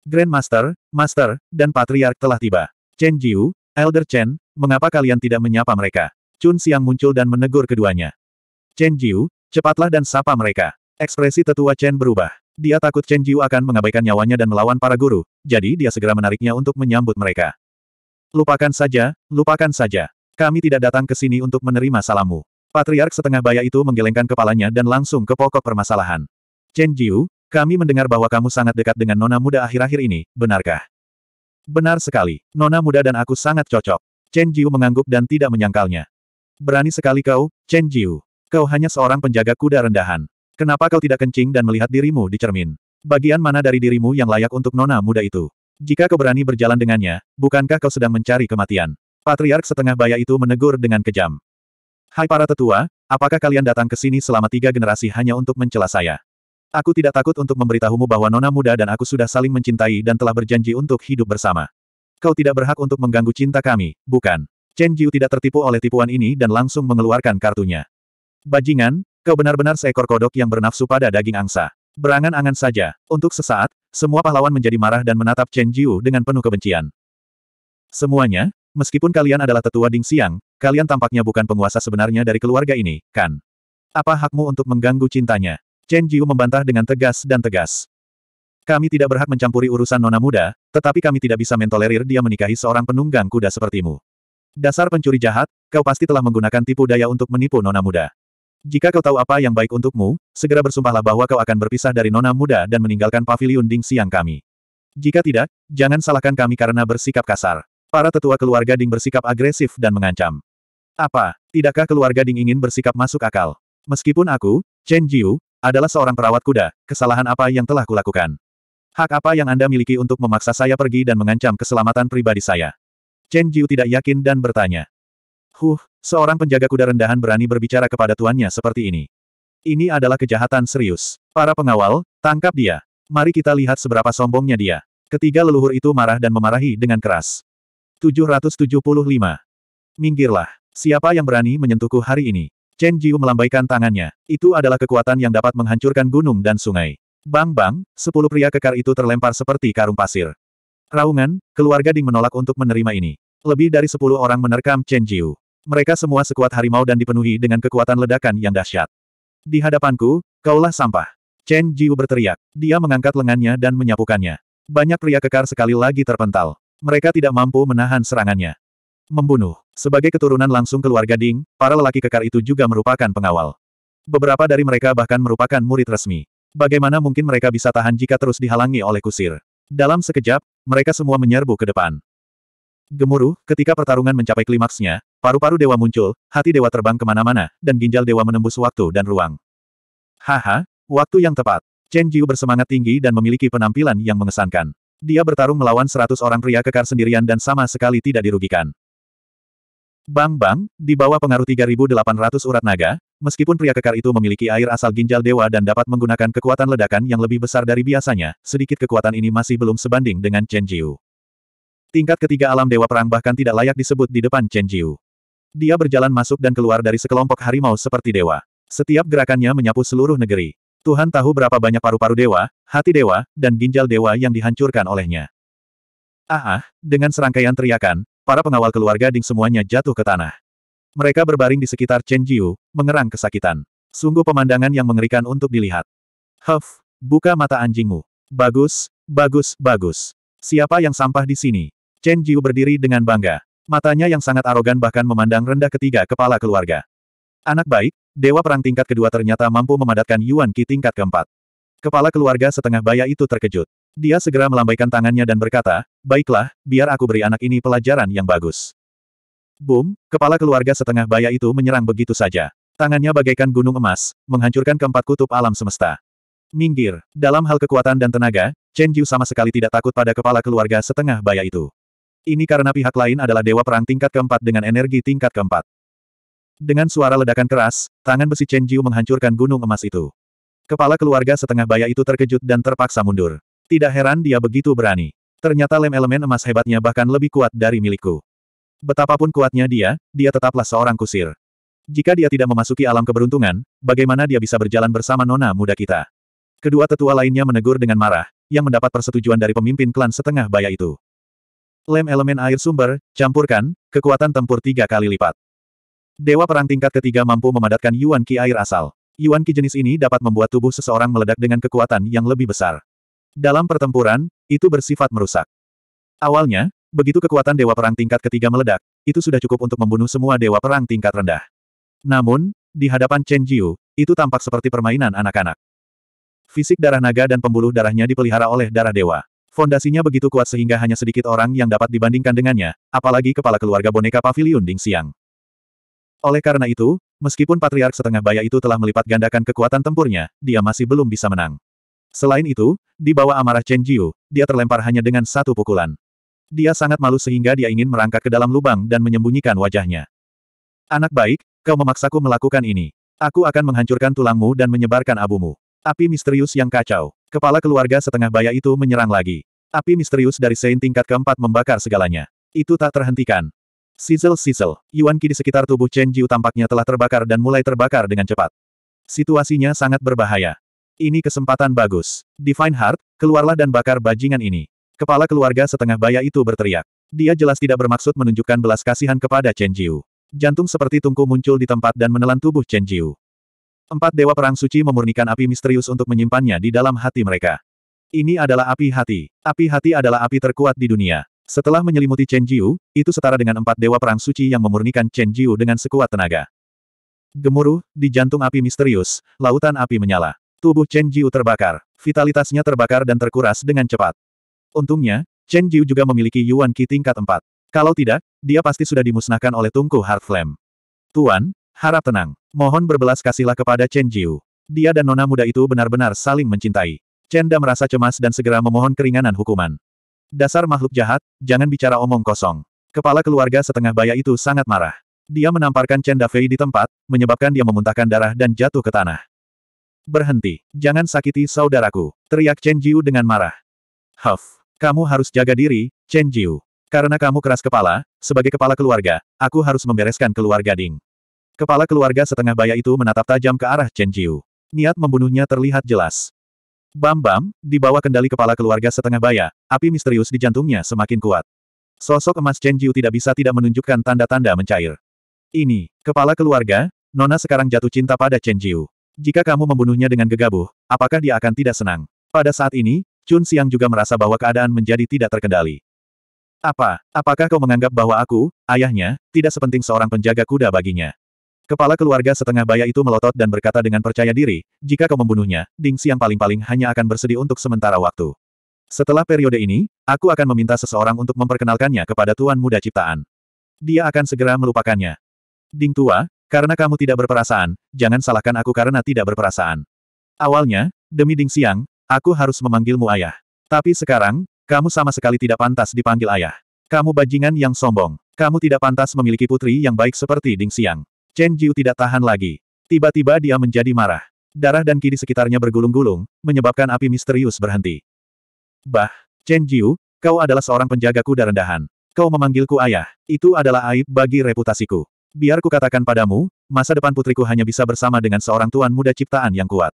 Grandmaster, Master, dan Patriark telah tiba. Chen Jiu, Elder Chen, mengapa kalian tidak menyapa mereka? Chun Xiang muncul dan menegur keduanya. Chen Jiu, cepatlah dan sapa mereka. Ekspresi tetua Chen berubah. Dia takut Chen Jiu akan mengabaikan nyawanya dan melawan para guru, jadi dia segera menariknya untuk menyambut mereka. Lupakan saja, lupakan saja. Kami tidak datang ke sini untuk menerima salammu. Patriark setengah baya itu menggelengkan kepalanya dan langsung ke pokok permasalahan. Chen Jiu, kami mendengar bahwa kamu sangat dekat dengan nona muda akhir-akhir ini, benarkah? Benar sekali, nona muda dan aku sangat cocok. Chen Jiu mengangguk dan tidak menyangkalnya. Berani sekali kau, Chen Jiu. Kau hanya seorang penjaga kuda rendahan. Kenapa kau tidak kencing dan melihat dirimu di cermin? Bagian mana dari dirimu yang layak untuk nona muda itu? Jika kau berani berjalan dengannya, bukankah kau sedang mencari kematian? Patriark setengah baya itu menegur dengan kejam. Hai para tetua, apakah kalian datang ke sini selama tiga generasi hanya untuk mencela saya? Aku tidak takut untuk memberitahumu bahwa nona muda dan aku sudah saling mencintai dan telah berjanji untuk hidup bersama. Kau tidak berhak untuk mengganggu cinta kami, bukan? Chen Jiu tidak tertipu oleh tipuan ini dan langsung mengeluarkan kartunya. Bajingan, kau benar-benar seekor kodok yang bernafsu pada daging angsa. Berangan-angan saja. Untuk sesaat, semua pahlawan menjadi marah dan menatap Chen Jiu dengan penuh kebencian. Semuanya, meskipun kalian adalah tetua Ding Siang, Kalian tampaknya bukan penguasa sebenarnya dari keluarga ini, kan? Apa hakmu untuk mengganggu cintanya? Chen Jiu membantah dengan tegas dan tegas. Kami tidak berhak mencampuri urusan nona muda, tetapi kami tidak bisa mentolerir dia menikahi seorang penunggang kuda sepertimu. Dasar pencuri jahat, kau pasti telah menggunakan tipu daya untuk menipu nona muda. Jika kau tahu apa yang baik untukmu, segera bersumpahlah bahwa kau akan berpisah dari nona muda dan meninggalkan pavilion Ding Siang kami. Jika tidak, jangan salahkan kami karena bersikap kasar. Para tetua keluarga Ding bersikap agresif dan mengancam. Apa, tidakkah keluarga Ding ingin bersikap masuk akal? Meskipun aku, Chen Jiu, adalah seorang perawat kuda, kesalahan apa yang telah kulakukan? Hak apa yang Anda miliki untuk memaksa saya pergi dan mengancam keselamatan pribadi saya? Chen Jiu tidak yakin dan bertanya. Huh, seorang penjaga kuda rendahan berani berbicara kepada tuannya seperti ini. Ini adalah kejahatan serius. Para pengawal, tangkap dia. Mari kita lihat seberapa sombongnya dia. Ketiga leluhur itu marah dan memarahi dengan keras. 775. Minggirlah. Siapa yang berani menyentuhku hari ini? Chen Jiu melambaikan tangannya. Itu adalah kekuatan yang dapat menghancurkan gunung dan sungai. Bang-bang, sepuluh pria kekar itu terlempar seperti karung pasir. Raungan, keluarga Ding menolak untuk menerima ini. Lebih dari sepuluh orang menerkam Chen Jiu. Mereka semua sekuat harimau dan dipenuhi dengan kekuatan ledakan yang dahsyat. Di hadapanku, kaulah sampah. Chen Jiu berteriak. Dia mengangkat lengannya dan menyapukannya. Banyak pria kekar sekali lagi terpental. Mereka tidak mampu menahan serangannya. Membunuh. Sebagai keturunan langsung keluarga Ding, para lelaki kekar itu juga merupakan pengawal. Beberapa dari mereka bahkan merupakan murid resmi. Bagaimana mungkin mereka bisa tahan jika terus dihalangi oleh kusir? Dalam sekejap, mereka semua menyerbu ke depan. Gemuruh, ketika pertarungan mencapai klimaksnya, paru-paru dewa muncul, hati dewa terbang kemana-mana, dan ginjal dewa menembus waktu dan ruang. Haha, waktu yang tepat. Chen Jiu bersemangat tinggi dan memiliki penampilan yang mengesankan. Dia bertarung melawan seratus orang pria kekar sendirian dan sama sekali tidak dirugikan. Bang-bang, di bawah pengaruh 3800 urat naga, meskipun pria kekar itu memiliki air asal ginjal dewa dan dapat menggunakan kekuatan ledakan yang lebih besar dari biasanya, sedikit kekuatan ini masih belum sebanding dengan Chen Jiu. Tingkat ketiga alam dewa perang bahkan tidak layak disebut di depan Chen Jiu. Dia berjalan masuk dan keluar dari sekelompok harimau seperti dewa. Setiap gerakannya menyapu seluruh negeri. Tuhan tahu berapa banyak paru-paru dewa, hati dewa, dan ginjal dewa yang dihancurkan olehnya. Ah, ah, dengan serangkaian teriakan, Para pengawal keluarga Ding semuanya jatuh ke tanah. Mereka berbaring di sekitar Chen Jiu, mengerang kesakitan. Sungguh pemandangan yang mengerikan untuk dilihat. Huff, buka mata anjingmu. Bagus, bagus, bagus. Siapa yang sampah di sini? Chen Jiu berdiri dengan bangga. Matanya yang sangat arogan bahkan memandang rendah ketiga kepala keluarga. Anak baik, Dewa Perang tingkat kedua ternyata mampu memadatkan Yuan Qi tingkat keempat. Kepala keluarga setengah baya itu terkejut. Dia segera melambaikan tangannya dan berkata, baiklah, biar aku beri anak ini pelajaran yang bagus. Boom, kepala keluarga setengah baya itu menyerang begitu saja. Tangannya bagaikan gunung emas, menghancurkan keempat kutub alam semesta. Minggir, dalam hal kekuatan dan tenaga, Chen Jiu sama sekali tidak takut pada kepala keluarga setengah baya itu. Ini karena pihak lain adalah dewa perang tingkat keempat dengan energi tingkat keempat. Dengan suara ledakan keras, tangan besi Chen Jiu menghancurkan gunung emas itu. Kepala keluarga setengah baya itu terkejut dan terpaksa mundur. Tidak heran dia begitu berani. Ternyata lem elemen emas hebatnya bahkan lebih kuat dari milikku. Betapapun kuatnya dia, dia tetaplah seorang kusir. Jika dia tidak memasuki alam keberuntungan, bagaimana dia bisa berjalan bersama nona muda kita? Kedua tetua lainnya menegur dengan marah, yang mendapat persetujuan dari pemimpin klan setengah baya itu. Lem elemen air sumber, campurkan, kekuatan tempur tiga kali lipat. Dewa perang tingkat ketiga mampu memadatkan Yuan Qi air asal. Yuan Qi jenis ini dapat membuat tubuh seseorang meledak dengan kekuatan yang lebih besar. Dalam pertempuran, itu bersifat merusak. Awalnya, begitu kekuatan Dewa Perang tingkat ketiga meledak, itu sudah cukup untuk membunuh semua Dewa Perang tingkat rendah. Namun, di hadapan Chen Jiu, itu tampak seperti permainan anak-anak. Fisik darah naga dan pembuluh darahnya dipelihara oleh darah dewa. Fondasinya begitu kuat sehingga hanya sedikit orang yang dapat dibandingkan dengannya, apalagi kepala keluarga boneka pavilion Ding Siang. Oleh karena itu, meskipun patriark setengah baya itu telah melipat gandakan kekuatan tempurnya, dia masih belum bisa menang. Selain itu, di bawah amarah Chen Jiu, dia terlempar hanya dengan satu pukulan. Dia sangat malu sehingga dia ingin merangkak ke dalam lubang dan menyembunyikan wajahnya. Anak baik, kau memaksaku melakukan ini. Aku akan menghancurkan tulangmu dan menyebarkan abumu. Api misterius yang kacau. Kepala keluarga setengah baya itu menyerang lagi. Api misterius dari Sein tingkat keempat membakar segalanya. Itu tak terhentikan. Sizzle sizzle, Yuan Qi di sekitar tubuh Chen Jiu tampaknya telah terbakar dan mulai terbakar dengan cepat. Situasinya sangat berbahaya. Ini kesempatan bagus. Divine Heart, keluarlah dan bakar bajingan ini. Kepala keluarga setengah baya itu berteriak. Dia jelas tidak bermaksud menunjukkan belas kasihan kepada Chen Jiu. Jantung seperti tungku muncul di tempat dan menelan tubuh Chen Jiu. Empat dewa perang suci memurnikan api misterius untuk menyimpannya di dalam hati mereka. Ini adalah api hati. Api hati adalah api terkuat di dunia. Setelah menyelimuti Chen Jiu, itu setara dengan empat dewa perang suci yang memurnikan Chen Jiu dengan sekuat tenaga. Gemuruh, di jantung api misterius, lautan api menyala. Tubuh Chen Jiu terbakar. Vitalitasnya terbakar dan terkuras dengan cepat. Untungnya, Chen Jiu juga memiliki Yuan Qi tingkat 4. Kalau tidak, dia pasti sudah dimusnahkan oleh tungku Heart Flame. Tuan, harap tenang. Mohon berbelas kasihlah kepada Chen Jiu. Dia dan nona muda itu benar-benar saling mencintai. Da merasa cemas dan segera memohon keringanan hukuman. Dasar makhluk jahat, jangan bicara omong kosong. Kepala keluarga setengah baya itu sangat marah. Dia menamparkan Chen Fei di tempat, menyebabkan dia memuntahkan darah dan jatuh ke tanah. Berhenti. Jangan sakiti saudaraku. Teriak Chen Jiu dengan marah. Huff. Kamu harus jaga diri, Chen Jiu. Karena kamu keras kepala, sebagai kepala keluarga, aku harus membereskan keluarga Ding. Kepala keluarga setengah baya itu menatap tajam ke arah Chen Jiu. Niat membunuhnya terlihat jelas. Bam-bam, di bawah kendali kepala keluarga setengah baya, api misterius di jantungnya semakin kuat. Sosok emas Chen Jiu tidak bisa tidak menunjukkan tanda-tanda mencair. Ini, kepala keluarga, Nona sekarang jatuh cinta pada Chen Jiu. Jika kamu membunuhnya dengan gegabah, apakah dia akan tidak senang? Pada saat ini, Chun Xiang juga merasa bahwa keadaan menjadi tidak terkendali. Apa? Apakah kau menganggap bahwa aku, ayahnya, tidak sepenting seorang penjaga kuda baginya? Kepala keluarga setengah baya itu melotot dan berkata dengan percaya diri, jika kau membunuhnya, Ding Xiang paling-paling hanya akan bersedih untuk sementara waktu. Setelah periode ini, aku akan meminta seseorang untuk memperkenalkannya kepada Tuan Muda Ciptaan. Dia akan segera melupakannya. Ding Tua, karena kamu tidak berperasaan, jangan salahkan aku karena tidak berperasaan. Awalnya, demi Ding Siang, aku harus memanggilmu ayah. Tapi sekarang, kamu sama sekali tidak pantas dipanggil ayah. Kamu bajingan yang sombong. Kamu tidak pantas memiliki putri yang baik seperti Ding Siang. Chen Jiu tidak tahan lagi. Tiba-tiba dia menjadi marah. Darah dan ki di sekitarnya bergulung-gulung, menyebabkan api misterius berhenti. Bah, Chen Jiu, kau adalah seorang penjaga kuda rendahan. Kau memanggilku ayah, itu adalah aib bagi reputasiku. Biar ku katakan padamu, masa depan putriku hanya bisa bersama dengan seorang tuan muda ciptaan yang kuat.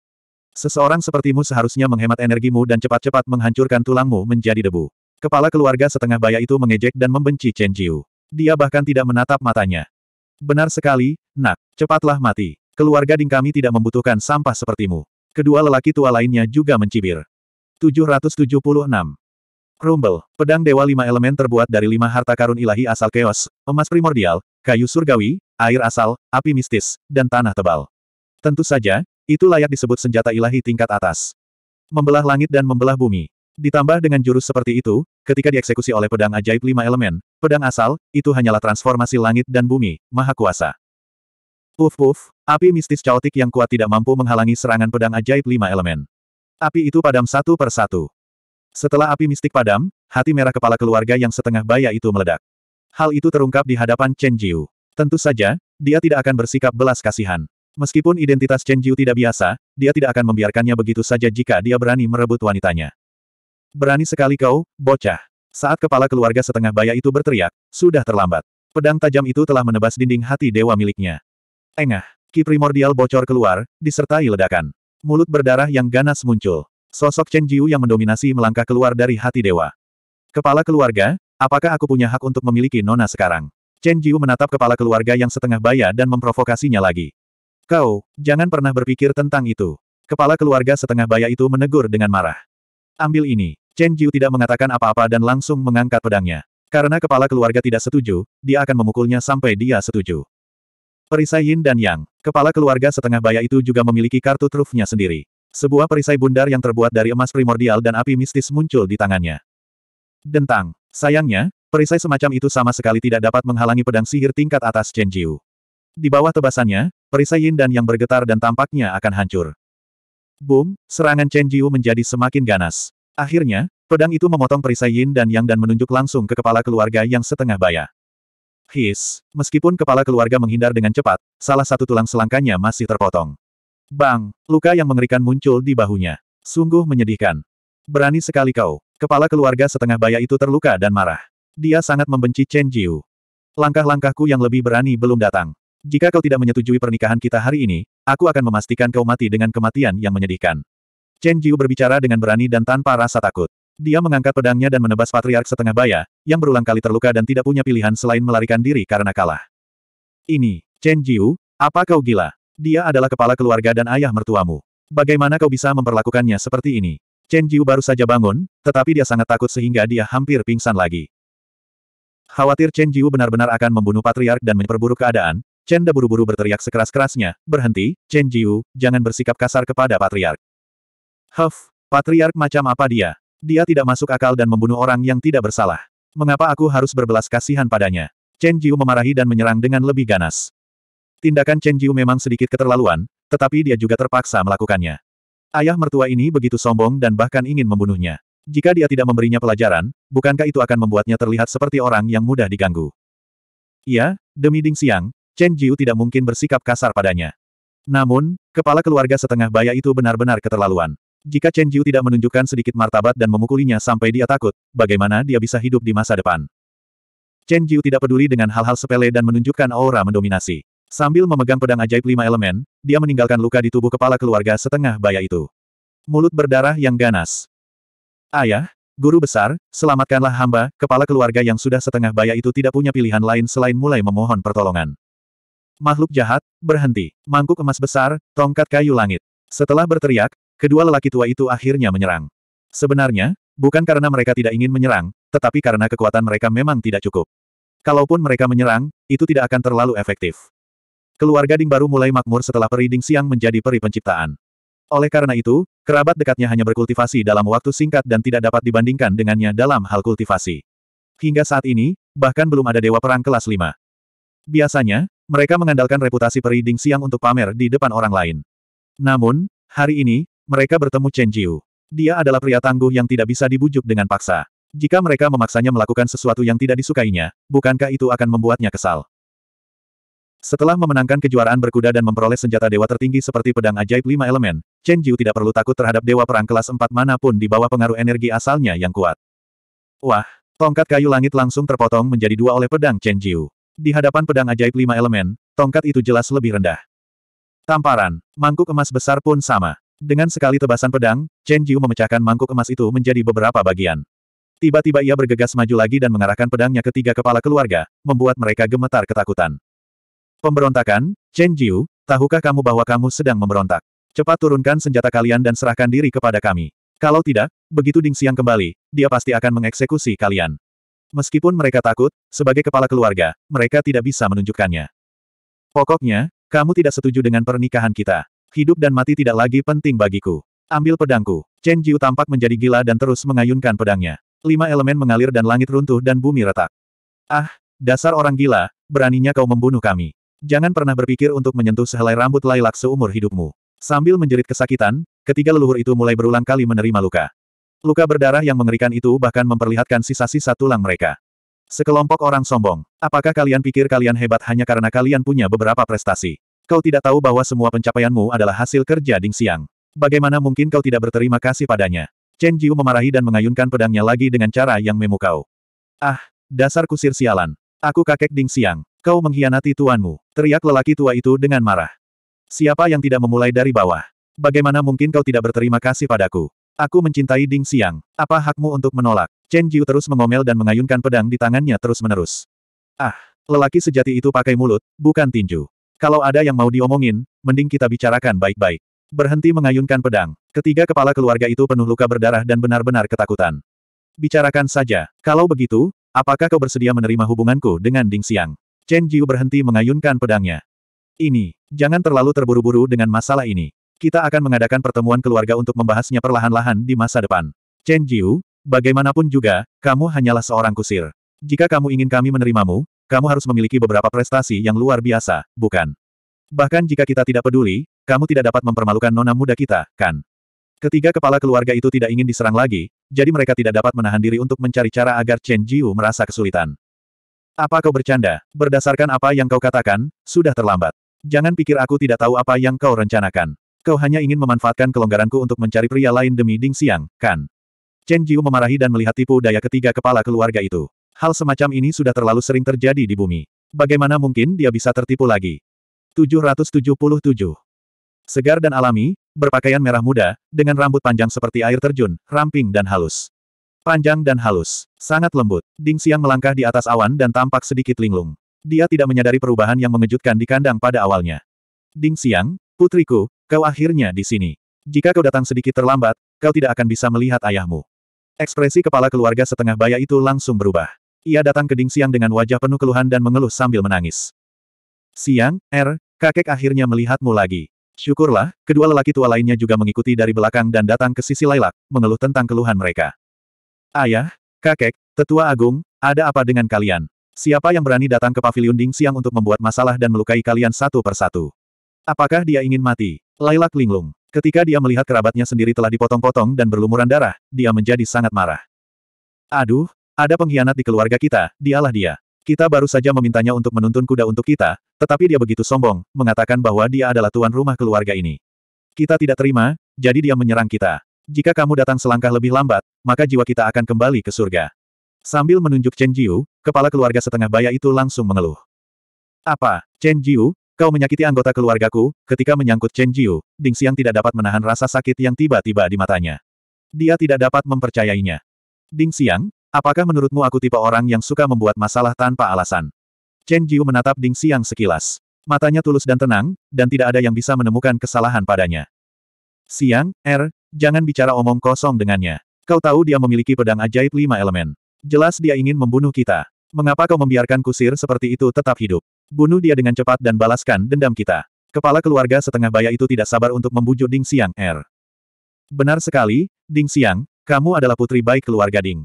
Seseorang sepertimu seharusnya menghemat energimu dan cepat-cepat menghancurkan tulangmu menjadi debu. Kepala keluarga setengah baya itu mengejek dan membenci Chen Jiu. Dia bahkan tidak menatap matanya. Benar sekali, nak, cepatlah mati. Keluarga Ding kami tidak membutuhkan sampah sepertimu. Kedua lelaki tua lainnya juga mencibir. 776. Rumble, pedang dewa lima elemen terbuat dari lima harta karun ilahi asal keos, emas primordial, kayu surgawi, air asal, api mistis, dan tanah tebal. Tentu saja, itu layak disebut senjata ilahi tingkat atas. Membelah langit dan membelah bumi. Ditambah dengan jurus seperti itu, ketika dieksekusi oleh pedang ajaib lima elemen, pedang asal, itu hanyalah transformasi langit dan bumi, maha kuasa. Puf puf, api mistis caotik yang kuat tidak mampu menghalangi serangan pedang ajaib lima elemen. Api itu padam satu per satu. Setelah api mistik padam, hati merah kepala keluarga yang setengah baya itu meledak. Hal itu terungkap di hadapan Chen Jiu. Tentu saja, dia tidak akan bersikap belas kasihan. Meskipun identitas Chen Jiu tidak biasa, dia tidak akan membiarkannya begitu saja jika dia berani merebut wanitanya. Berani sekali kau, bocah. Saat kepala keluarga setengah baya itu berteriak, sudah terlambat. Pedang tajam itu telah menebas dinding hati dewa miliknya. Engah, ki primordial bocor keluar, disertai ledakan. Mulut berdarah yang ganas muncul. Sosok Chen Jiu yang mendominasi melangkah keluar dari hati dewa. Kepala keluarga, apakah aku punya hak untuk memiliki Nona sekarang? Chen Jiu menatap kepala keluarga yang setengah baya dan memprovokasinya lagi. Kau, jangan pernah berpikir tentang itu. Kepala keluarga setengah baya itu menegur dengan marah. Ambil ini. Chen Jiu tidak mengatakan apa-apa dan langsung mengangkat pedangnya. Karena kepala keluarga tidak setuju, dia akan memukulnya sampai dia setuju. Perisai Yin dan Yang, kepala keluarga setengah baya itu juga memiliki kartu trufnya sendiri. Sebuah perisai bundar yang terbuat dari emas primordial dan api mistis muncul di tangannya. Dentang. Sayangnya, perisai semacam itu sama sekali tidak dapat menghalangi pedang sihir tingkat atas Chen Jiu. Di bawah tebasannya, perisai yin dan yang bergetar dan tampaknya akan hancur. Boom, serangan Chen Jiu menjadi semakin ganas. Akhirnya, pedang itu memotong perisai yin dan yang dan menunjuk langsung ke kepala keluarga yang setengah baya. His, meskipun kepala keluarga menghindar dengan cepat, salah satu tulang selangkanya masih terpotong. Bang, luka yang mengerikan muncul di bahunya. Sungguh menyedihkan. Berani sekali kau. Kepala keluarga setengah baya itu terluka dan marah. Dia sangat membenci Chen Jiu. Langkah-langkahku yang lebih berani belum datang. Jika kau tidak menyetujui pernikahan kita hari ini, aku akan memastikan kau mati dengan kematian yang menyedihkan. Chen Jiu berbicara dengan berani dan tanpa rasa takut. Dia mengangkat pedangnya dan menebas patriark setengah baya, yang berulang kali terluka dan tidak punya pilihan selain melarikan diri karena kalah. Ini, Chen Jiu, apa kau gila? Dia adalah kepala keluarga dan ayah mertuamu. Bagaimana kau bisa memperlakukannya seperti ini? Chen Jiu baru saja bangun, tetapi dia sangat takut sehingga dia hampir pingsan lagi. Khawatir Chen Jiu benar-benar akan membunuh patriark dan memperburuk keadaan, Chen Da buru-buru berteriak sekeras-kerasnya, berhenti, Chen Jiu, jangan bersikap kasar kepada patriark. Huff, patriark macam apa dia? Dia tidak masuk akal dan membunuh orang yang tidak bersalah. Mengapa aku harus berbelas kasihan padanya? Chen Jiu memarahi dan menyerang dengan lebih ganas. Tindakan Chen Jiu memang sedikit keterlaluan, tetapi dia juga terpaksa melakukannya. Ayah mertua ini begitu sombong dan bahkan ingin membunuhnya. Jika dia tidak memberinya pelajaran, bukankah itu akan membuatnya terlihat seperti orang yang mudah diganggu? Iya, demi Ding Xiang, Chen Jiu tidak mungkin bersikap kasar padanya. Namun, kepala keluarga setengah baya itu benar-benar keterlaluan. Jika Chen Jiu tidak menunjukkan sedikit martabat dan memukulinya sampai dia takut, bagaimana dia bisa hidup di masa depan? Chen Jiu tidak peduli dengan hal-hal sepele dan menunjukkan aura mendominasi. Sambil memegang pedang ajaib lima elemen, dia meninggalkan luka di tubuh kepala keluarga setengah baya itu. Mulut berdarah yang ganas. Ayah, guru besar, selamatkanlah hamba, kepala keluarga yang sudah setengah baya itu tidak punya pilihan lain selain mulai memohon pertolongan. Makhluk jahat, berhenti. Mangkuk emas besar, tongkat kayu langit. Setelah berteriak, kedua lelaki tua itu akhirnya menyerang. Sebenarnya, bukan karena mereka tidak ingin menyerang, tetapi karena kekuatan mereka memang tidak cukup. Kalaupun mereka menyerang, itu tidak akan terlalu efektif. Keluarga Ding baru mulai makmur setelah peri Ding Siang menjadi peri penciptaan. Oleh karena itu, kerabat dekatnya hanya berkultivasi dalam waktu singkat dan tidak dapat dibandingkan dengannya dalam hal kultivasi. Hingga saat ini, bahkan belum ada dewa perang kelas 5. Biasanya, mereka mengandalkan reputasi peri Ding Siang untuk pamer di depan orang lain. Namun, hari ini, mereka bertemu Chen Jiu. Dia adalah pria tangguh yang tidak bisa dibujuk dengan paksa. Jika mereka memaksanya melakukan sesuatu yang tidak disukainya, bukankah itu akan membuatnya kesal? Setelah memenangkan kejuaraan berkuda dan memperoleh senjata dewa tertinggi seperti pedang ajaib lima elemen, Chen Jiu tidak perlu takut terhadap dewa perang kelas empat manapun di bawah pengaruh energi asalnya yang kuat. Wah, tongkat kayu langit langsung terpotong menjadi dua oleh pedang Chen Jiu. Di hadapan pedang ajaib lima elemen, tongkat itu jelas lebih rendah. Tamparan, mangkuk emas besar pun sama. Dengan sekali tebasan pedang, Chen Jiu memecahkan mangkuk emas itu menjadi beberapa bagian. Tiba-tiba ia bergegas maju lagi dan mengarahkan pedangnya ke tiga kepala keluarga, membuat mereka gemetar ketakutan. Pemberontakan, Chen Jiu, tahukah kamu bahwa kamu sedang memberontak? Cepat turunkan senjata kalian dan serahkan diri kepada kami. Kalau tidak, begitu Ding Xiang kembali, dia pasti akan mengeksekusi kalian. Meskipun mereka takut, sebagai kepala keluarga, mereka tidak bisa menunjukkannya. Pokoknya, kamu tidak setuju dengan pernikahan kita. Hidup dan mati tidak lagi penting bagiku. Ambil pedangku. Chen Jiu tampak menjadi gila dan terus mengayunkan pedangnya. Lima elemen mengalir dan langit runtuh dan bumi retak. Ah, dasar orang gila, beraninya kau membunuh kami. Jangan pernah berpikir untuk menyentuh sehelai rambut Lailak seumur hidupmu. Sambil menjerit kesakitan, ketiga leluhur itu mulai berulang kali menerima luka. Luka berdarah yang mengerikan itu bahkan memperlihatkan sisa-sisa tulang mereka. Sekelompok orang sombong, apakah kalian pikir kalian hebat hanya karena kalian punya beberapa prestasi? Kau tidak tahu bahwa semua pencapaianmu adalah hasil kerja Ding Siang. Bagaimana mungkin kau tidak berterima kasih padanya? Chen Jiu memarahi dan mengayunkan pedangnya lagi dengan cara yang memukau. Ah, dasar kusir sialan. Aku kakek Ding Siang. Kau mengkhianati tuanmu, teriak lelaki tua itu dengan marah. Siapa yang tidak memulai dari bawah? Bagaimana mungkin kau tidak berterima kasih padaku? Aku mencintai Ding Xiang. Apa hakmu untuk menolak? Chen Jiu terus mengomel dan mengayunkan pedang di tangannya terus-menerus. Ah, lelaki sejati itu pakai mulut, bukan tinju. Kalau ada yang mau diomongin, mending kita bicarakan baik-baik. Berhenti mengayunkan pedang. Ketiga kepala keluarga itu penuh luka berdarah dan benar-benar ketakutan. Bicarakan saja. Kalau begitu, apakah kau bersedia menerima hubunganku dengan Ding Xiang? Chen Jiu berhenti mengayunkan pedangnya. Ini, jangan terlalu terburu-buru dengan masalah ini. Kita akan mengadakan pertemuan keluarga untuk membahasnya perlahan-lahan di masa depan. Chen Jiu, bagaimanapun juga, kamu hanyalah seorang kusir. Jika kamu ingin kami menerimamu, kamu harus memiliki beberapa prestasi yang luar biasa, bukan? Bahkan jika kita tidak peduli, kamu tidak dapat mempermalukan nona muda kita, kan? Ketiga kepala keluarga itu tidak ingin diserang lagi, jadi mereka tidak dapat menahan diri untuk mencari cara agar Chen Jiu merasa kesulitan. Apa kau bercanda? Berdasarkan apa yang kau katakan, sudah terlambat. Jangan pikir aku tidak tahu apa yang kau rencanakan. Kau hanya ingin memanfaatkan kelonggaranku untuk mencari pria lain demi Ding Xiang, kan? Chen Jiu memarahi dan melihat tipu daya ketiga kepala keluarga itu. Hal semacam ini sudah terlalu sering terjadi di bumi. Bagaimana mungkin dia bisa tertipu lagi? 777 Segar dan alami, berpakaian merah muda, dengan rambut panjang seperti air terjun, ramping dan halus. Panjang dan halus. Sangat lembut. Ding Xiang melangkah di atas awan dan tampak sedikit linglung. Dia tidak menyadari perubahan yang mengejutkan di kandang pada awalnya. Ding Xiang, putriku, kau akhirnya di sini. Jika kau datang sedikit terlambat, kau tidak akan bisa melihat ayahmu. Ekspresi kepala keluarga setengah baya itu langsung berubah. Ia datang ke Ding Xiang dengan wajah penuh keluhan dan mengeluh sambil menangis. Siang, Er, kakek akhirnya melihatmu lagi. Syukurlah, kedua lelaki tua lainnya juga mengikuti dari belakang dan datang ke sisi Lailak, mengeluh tentang keluhan mereka. Ayah, kakek, tetua agung, ada apa dengan kalian? Siapa yang berani datang ke paviliun Ding Siang untuk membuat masalah dan melukai kalian satu persatu? Apakah dia ingin mati? Laila linglung. Ketika dia melihat kerabatnya sendiri telah dipotong-potong dan berlumuran darah, dia menjadi sangat marah. Aduh, ada pengkhianat di keluarga kita, dialah dia. Kita baru saja memintanya untuk menuntun kuda untuk kita, tetapi dia begitu sombong, mengatakan bahwa dia adalah tuan rumah keluarga ini. Kita tidak terima, jadi dia menyerang kita. Jika kamu datang selangkah lebih lambat, maka jiwa kita akan kembali ke surga. Sambil menunjuk Chen Jiu, kepala keluarga setengah baya itu langsung mengeluh. Apa, Chen Jiu, kau menyakiti anggota keluargaku, ketika menyangkut Chen Jiu, Ding Xiang tidak dapat menahan rasa sakit yang tiba-tiba di matanya. Dia tidak dapat mempercayainya. Ding Xiang, apakah menurutmu aku tipe orang yang suka membuat masalah tanpa alasan? Chen Jiu menatap Ding Xiang sekilas. Matanya tulus dan tenang, dan tidak ada yang bisa menemukan kesalahan padanya. Siang, Er, Jangan bicara omong kosong dengannya. Kau tahu dia memiliki pedang ajaib lima elemen. Jelas dia ingin membunuh kita. Mengapa kau membiarkan kusir seperti itu tetap hidup? Bunuh dia dengan cepat dan balaskan dendam kita. Kepala keluarga setengah baya itu tidak sabar untuk membujuk Ding Siang Er. Benar sekali, Ding Siang, kamu adalah putri baik keluarga Ding.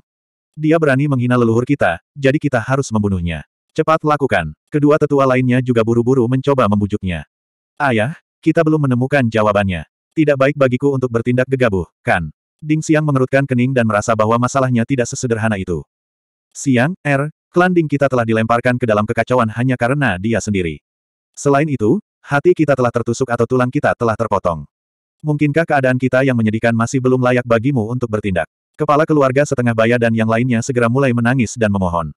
Dia berani menghina leluhur kita, jadi kita harus membunuhnya. Cepat lakukan. Kedua tetua lainnya juga buru-buru mencoba membujuknya. Ayah, kita belum menemukan jawabannya. Tidak baik bagiku untuk bertindak gegabah, kan? Ding Xiang mengerutkan kening dan merasa bahwa masalahnya tidak sesederhana itu. Siang, Er, klan Ding kita telah dilemparkan ke dalam kekacauan hanya karena dia sendiri. Selain itu, hati kita telah tertusuk atau tulang kita telah terpotong. Mungkinkah keadaan kita yang menyedihkan masih belum layak bagimu untuk bertindak? Kepala keluarga setengah baya dan yang lainnya segera mulai menangis dan memohon.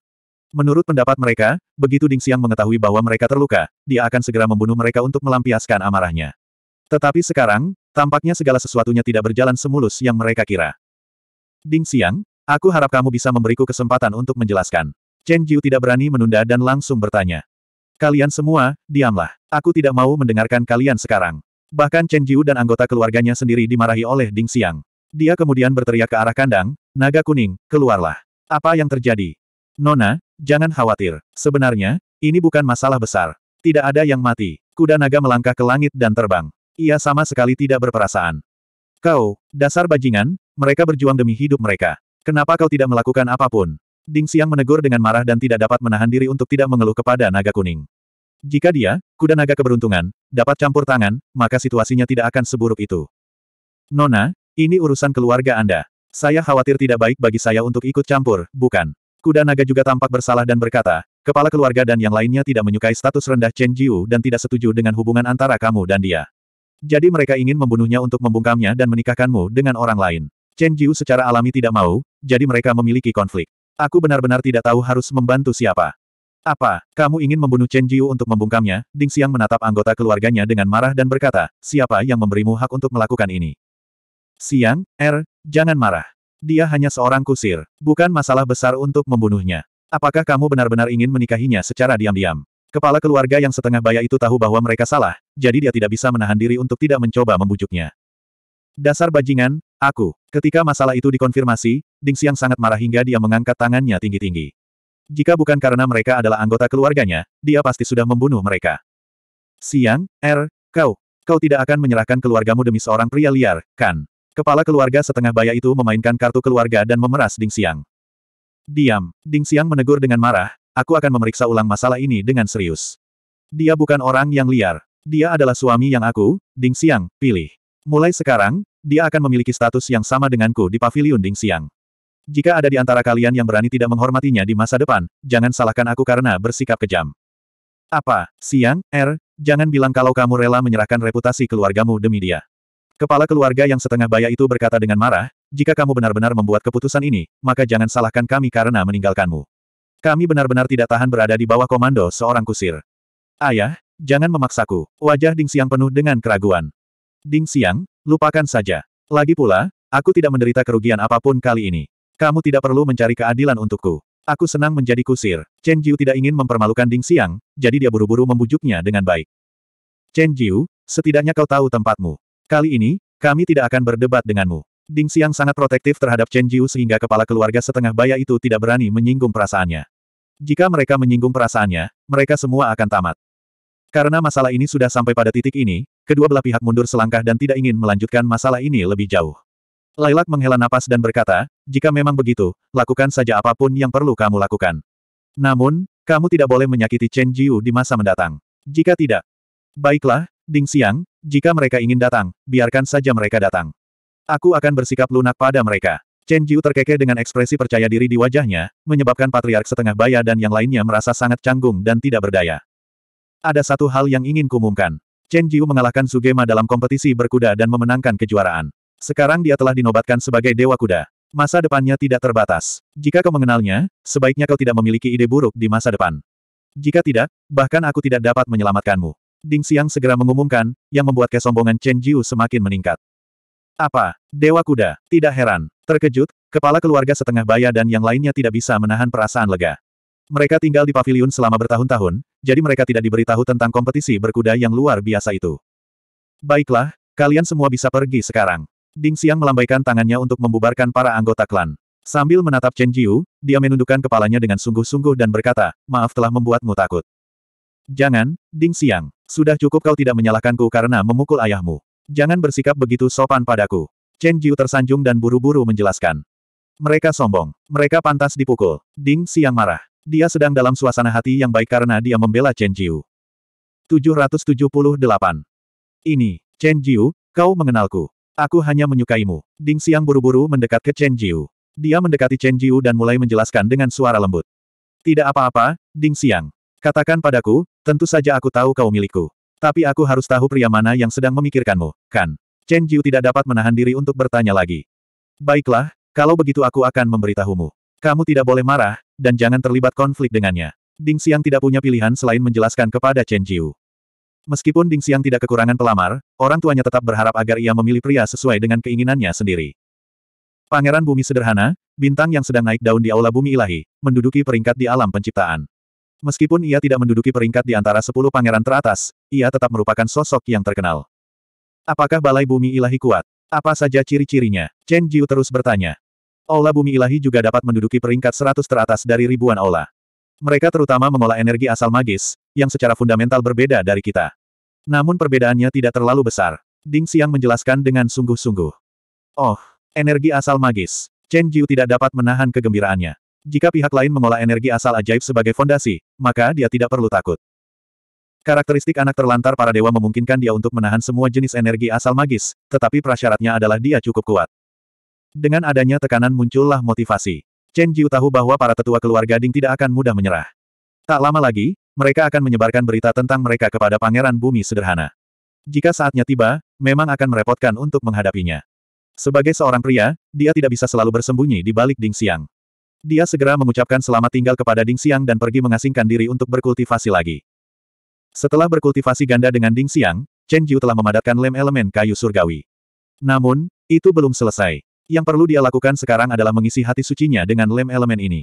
Menurut pendapat mereka, begitu Ding Xiang mengetahui bahwa mereka terluka, dia akan segera membunuh mereka untuk melampiaskan amarahnya. Tetapi sekarang, Tampaknya segala sesuatunya tidak berjalan semulus yang mereka kira. Ding Xiang, aku harap kamu bisa memberiku kesempatan untuk menjelaskan. Chen Jiu tidak berani menunda dan langsung bertanya. Kalian semua, diamlah. Aku tidak mau mendengarkan kalian sekarang. Bahkan Chen Jiu dan anggota keluarganya sendiri dimarahi oleh Ding Xiang. Dia kemudian berteriak ke arah kandang, naga kuning, keluarlah. Apa yang terjadi? Nona, jangan khawatir. Sebenarnya, ini bukan masalah besar. Tidak ada yang mati. Kuda naga melangkah ke langit dan terbang. Ia sama sekali tidak berperasaan. Kau, dasar bajingan, mereka berjuang demi hidup mereka. Kenapa kau tidak melakukan apapun? Ding Xiang menegur dengan marah dan tidak dapat menahan diri untuk tidak mengeluh kepada naga kuning. Jika dia, kuda naga keberuntungan, dapat campur tangan, maka situasinya tidak akan seburuk itu. Nona, ini urusan keluarga Anda. Saya khawatir tidak baik bagi saya untuk ikut campur, bukan? Kuda naga juga tampak bersalah dan berkata, kepala keluarga dan yang lainnya tidak menyukai status rendah Chen Jiu dan tidak setuju dengan hubungan antara kamu dan dia. Jadi mereka ingin membunuhnya untuk membungkamnya dan menikahkanmu dengan orang lain. Chen Jiu secara alami tidak mau, jadi mereka memiliki konflik. Aku benar-benar tidak tahu harus membantu siapa. Apa, kamu ingin membunuh Chen Jiu untuk membungkamnya? Ding Xiang menatap anggota keluarganya dengan marah dan berkata, siapa yang memberimu hak untuk melakukan ini? Xiang, Er, jangan marah. Dia hanya seorang kusir, bukan masalah besar untuk membunuhnya. Apakah kamu benar-benar ingin menikahinya secara diam-diam? Kepala keluarga yang setengah baya itu tahu bahwa mereka salah, jadi dia tidak bisa menahan diri untuk tidak mencoba membujuknya. Dasar bajingan, aku. Ketika masalah itu dikonfirmasi, Ding Xiang sangat marah hingga dia mengangkat tangannya tinggi-tinggi. Jika bukan karena mereka adalah anggota keluarganya, dia pasti sudah membunuh mereka. Siang, Er, kau. Kau tidak akan menyerahkan keluargamu demi seorang pria liar, kan? Kepala keluarga setengah baya itu memainkan kartu keluarga dan memeras Ding Xiang. Diam, Ding Xiang menegur dengan marah, aku akan memeriksa ulang masalah ini dengan serius. Dia bukan orang yang liar. Dia adalah suami yang aku, Ding Xiang, pilih. Mulai sekarang, dia akan memiliki status yang sama denganku di Paviliun Ding Xiang. Jika ada di antara kalian yang berani tidak menghormatinya di masa depan, jangan salahkan aku karena bersikap kejam. Apa, Siang, Er, jangan bilang kalau kamu rela menyerahkan reputasi keluargamu demi dia. Kepala keluarga yang setengah baya itu berkata dengan marah, jika kamu benar-benar membuat keputusan ini, maka jangan salahkan kami karena meninggalkanmu. Kami benar-benar tidak tahan berada di bawah komando seorang kusir. Ayah, jangan memaksaku. Wajah Ding Xiang penuh dengan keraguan. Ding Xiang, lupakan saja. Lagi pula, aku tidak menderita kerugian apapun kali ini. Kamu tidak perlu mencari keadilan untukku. Aku senang menjadi kusir. Chen Jiu tidak ingin mempermalukan Ding Xiang, jadi dia buru-buru membujuknya dengan baik. Chen Jiu, setidaknya kau tahu tempatmu. Kali ini, kami tidak akan berdebat denganmu. Ding Xiang sangat protektif terhadap Chen Jiu sehingga kepala keluarga setengah baya itu tidak berani menyinggung perasaannya. Jika mereka menyinggung perasaannya, mereka semua akan tamat. Karena masalah ini sudah sampai pada titik ini, kedua belah pihak mundur selangkah dan tidak ingin melanjutkan masalah ini lebih jauh. Lailak menghela napas dan berkata, jika memang begitu, lakukan saja apapun yang perlu kamu lakukan. Namun, kamu tidak boleh menyakiti Chen Jiu di masa mendatang. Jika tidak, baiklah, Ding Xiang, jika mereka ingin datang, biarkan saja mereka datang. Aku akan bersikap lunak pada mereka. Chen Jiu terkekeh dengan ekspresi percaya diri di wajahnya, menyebabkan patriark setengah baya dan yang lainnya merasa sangat canggung dan tidak berdaya. Ada satu hal yang ingin kumumkan. Chen Jiu mengalahkan Sugema dalam kompetisi berkuda dan memenangkan kejuaraan. Sekarang dia telah dinobatkan sebagai Dewa Kuda. Masa depannya tidak terbatas. Jika kau mengenalnya, sebaiknya kau tidak memiliki ide buruk di masa depan. Jika tidak, bahkan aku tidak dapat menyelamatkanmu. Ding Xiang segera mengumumkan, yang membuat kesombongan Chen Jiu semakin meningkat. Apa? Dewa kuda. Tidak heran. Terkejut, kepala keluarga setengah baya dan yang lainnya tidak bisa menahan perasaan lega. Mereka tinggal di pavilion selama bertahun-tahun, jadi mereka tidak diberitahu tentang kompetisi berkuda yang luar biasa itu. Baiklah, kalian semua bisa pergi sekarang. Ding Xiang melambaikan tangannya untuk membubarkan para anggota klan. Sambil menatap Chen Jiu, dia menundukkan kepalanya dengan sungguh-sungguh dan berkata, maaf telah membuatmu takut. Jangan, Ding Xiang. Sudah cukup kau tidak menyalahkanku karena memukul ayahmu. Jangan bersikap begitu sopan padaku. Chen Jiu tersanjung dan buru-buru menjelaskan. Mereka sombong. Mereka pantas dipukul. Ding Siang marah. Dia sedang dalam suasana hati yang baik karena dia membela Chen Jiu. 778. Ini, Chen Jiu, kau mengenalku. Aku hanya menyukaimu. Ding Siang buru-buru mendekat ke Chen Jiu. Dia mendekati Chen Jiu dan mulai menjelaskan dengan suara lembut. Tidak apa-apa, Ding Siang. Katakan padaku, tentu saja aku tahu kau milikku. Tapi aku harus tahu pria mana yang sedang memikirkanmu, kan? Chen Jiu tidak dapat menahan diri untuk bertanya lagi. Baiklah, kalau begitu aku akan memberitahumu. Kamu tidak boleh marah, dan jangan terlibat konflik dengannya. Ding Xiang tidak punya pilihan selain menjelaskan kepada Chen Jiu. Meskipun Ding Xiang tidak kekurangan pelamar, orang tuanya tetap berharap agar ia memilih pria sesuai dengan keinginannya sendiri. Pangeran bumi sederhana, bintang yang sedang naik daun di aula bumi ilahi, menduduki peringkat di alam penciptaan. Meskipun ia tidak menduduki peringkat di antara sepuluh pangeran teratas, ia tetap merupakan sosok yang terkenal. Apakah balai bumi ilahi kuat? Apa saja ciri-cirinya? Chen Jiu terus bertanya. Aula bumi ilahi juga dapat menduduki peringkat seratus teratas dari ribuan aula. Mereka terutama mengolah energi asal magis, yang secara fundamental berbeda dari kita. Namun perbedaannya tidak terlalu besar. Ding Xiang menjelaskan dengan sungguh-sungguh. Oh, energi asal magis. Chen Jiu tidak dapat menahan kegembiraannya. Jika pihak lain mengolah energi asal ajaib sebagai fondasi, maka dia tidak perlu takut. Karakteristik anak terlantar para dewa memungkinkan dia untuk menahan semua jenis energi asal magis, tetapi prasyaratnya adalah dia cukup kuat. Dengan adanya tekanan muncullah motivasi. Chen Jiu tahu bahwa para tetua keluarga Ding tidak akan mudah menyerah. Tak lama lagi, mereka akan menyebarkan berita tentang mereka kepada pangeran bumi sederhana. Jika saatnya tiba, memang akan merepotkan untuk menghadapinya. Sebagai seorang pria, dia tidak bisa selalu bersembunyi di balik Ding Siang. Dia segera mengucapkan selamat tinggal kepada Ding Xiang dan pergi mengasingkan diri untuk berkultivasi lagi. Setelah berkultivasi ganda dengan Ding Xiang, Chen Jiu telah memadatkan lem elemen kayu surgawi. Namun, itu belum selesai. Yang perlu dia lakukan sekarang adalah mengisi hati sucinya dengan lem elemen ini.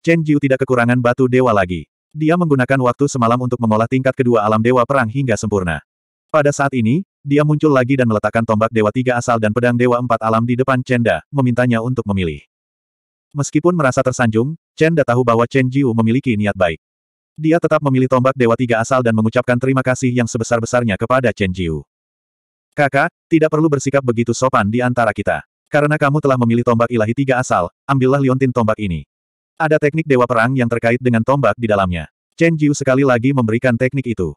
Chen Jiu tidak kekurangan batu dewa lagi. Dia menggunakan waktu semalam untuk mengolah tingkat kedua alam dewa perang hingga sempurna. Pada saat ini, dia muncul lagi dan meletakkan tombak dewa tiga asal dan pedang dewa empat alam di depan Chen Da, memintanya untuk memilih. Meskipun merasa tersanjung, Chen Da tahu bahwa Chen Jiu memiliki niat baik. Dia tetap memilih tombak Dewa Tiga asal dan mengucapkan terima kasih yang sebesar-besarnya kepada Chen Jiu. Kakak, tidak perlu bersikap begitu sopan di antara kita. Karena kamu telah memilih tombak ilahi tiga asal, ambillah liontin tombak ini. Ada teknik dewa perang yang terkait dengan tombak di dalamnya. Chen Jiu sekali lagi memberikan teknik itu.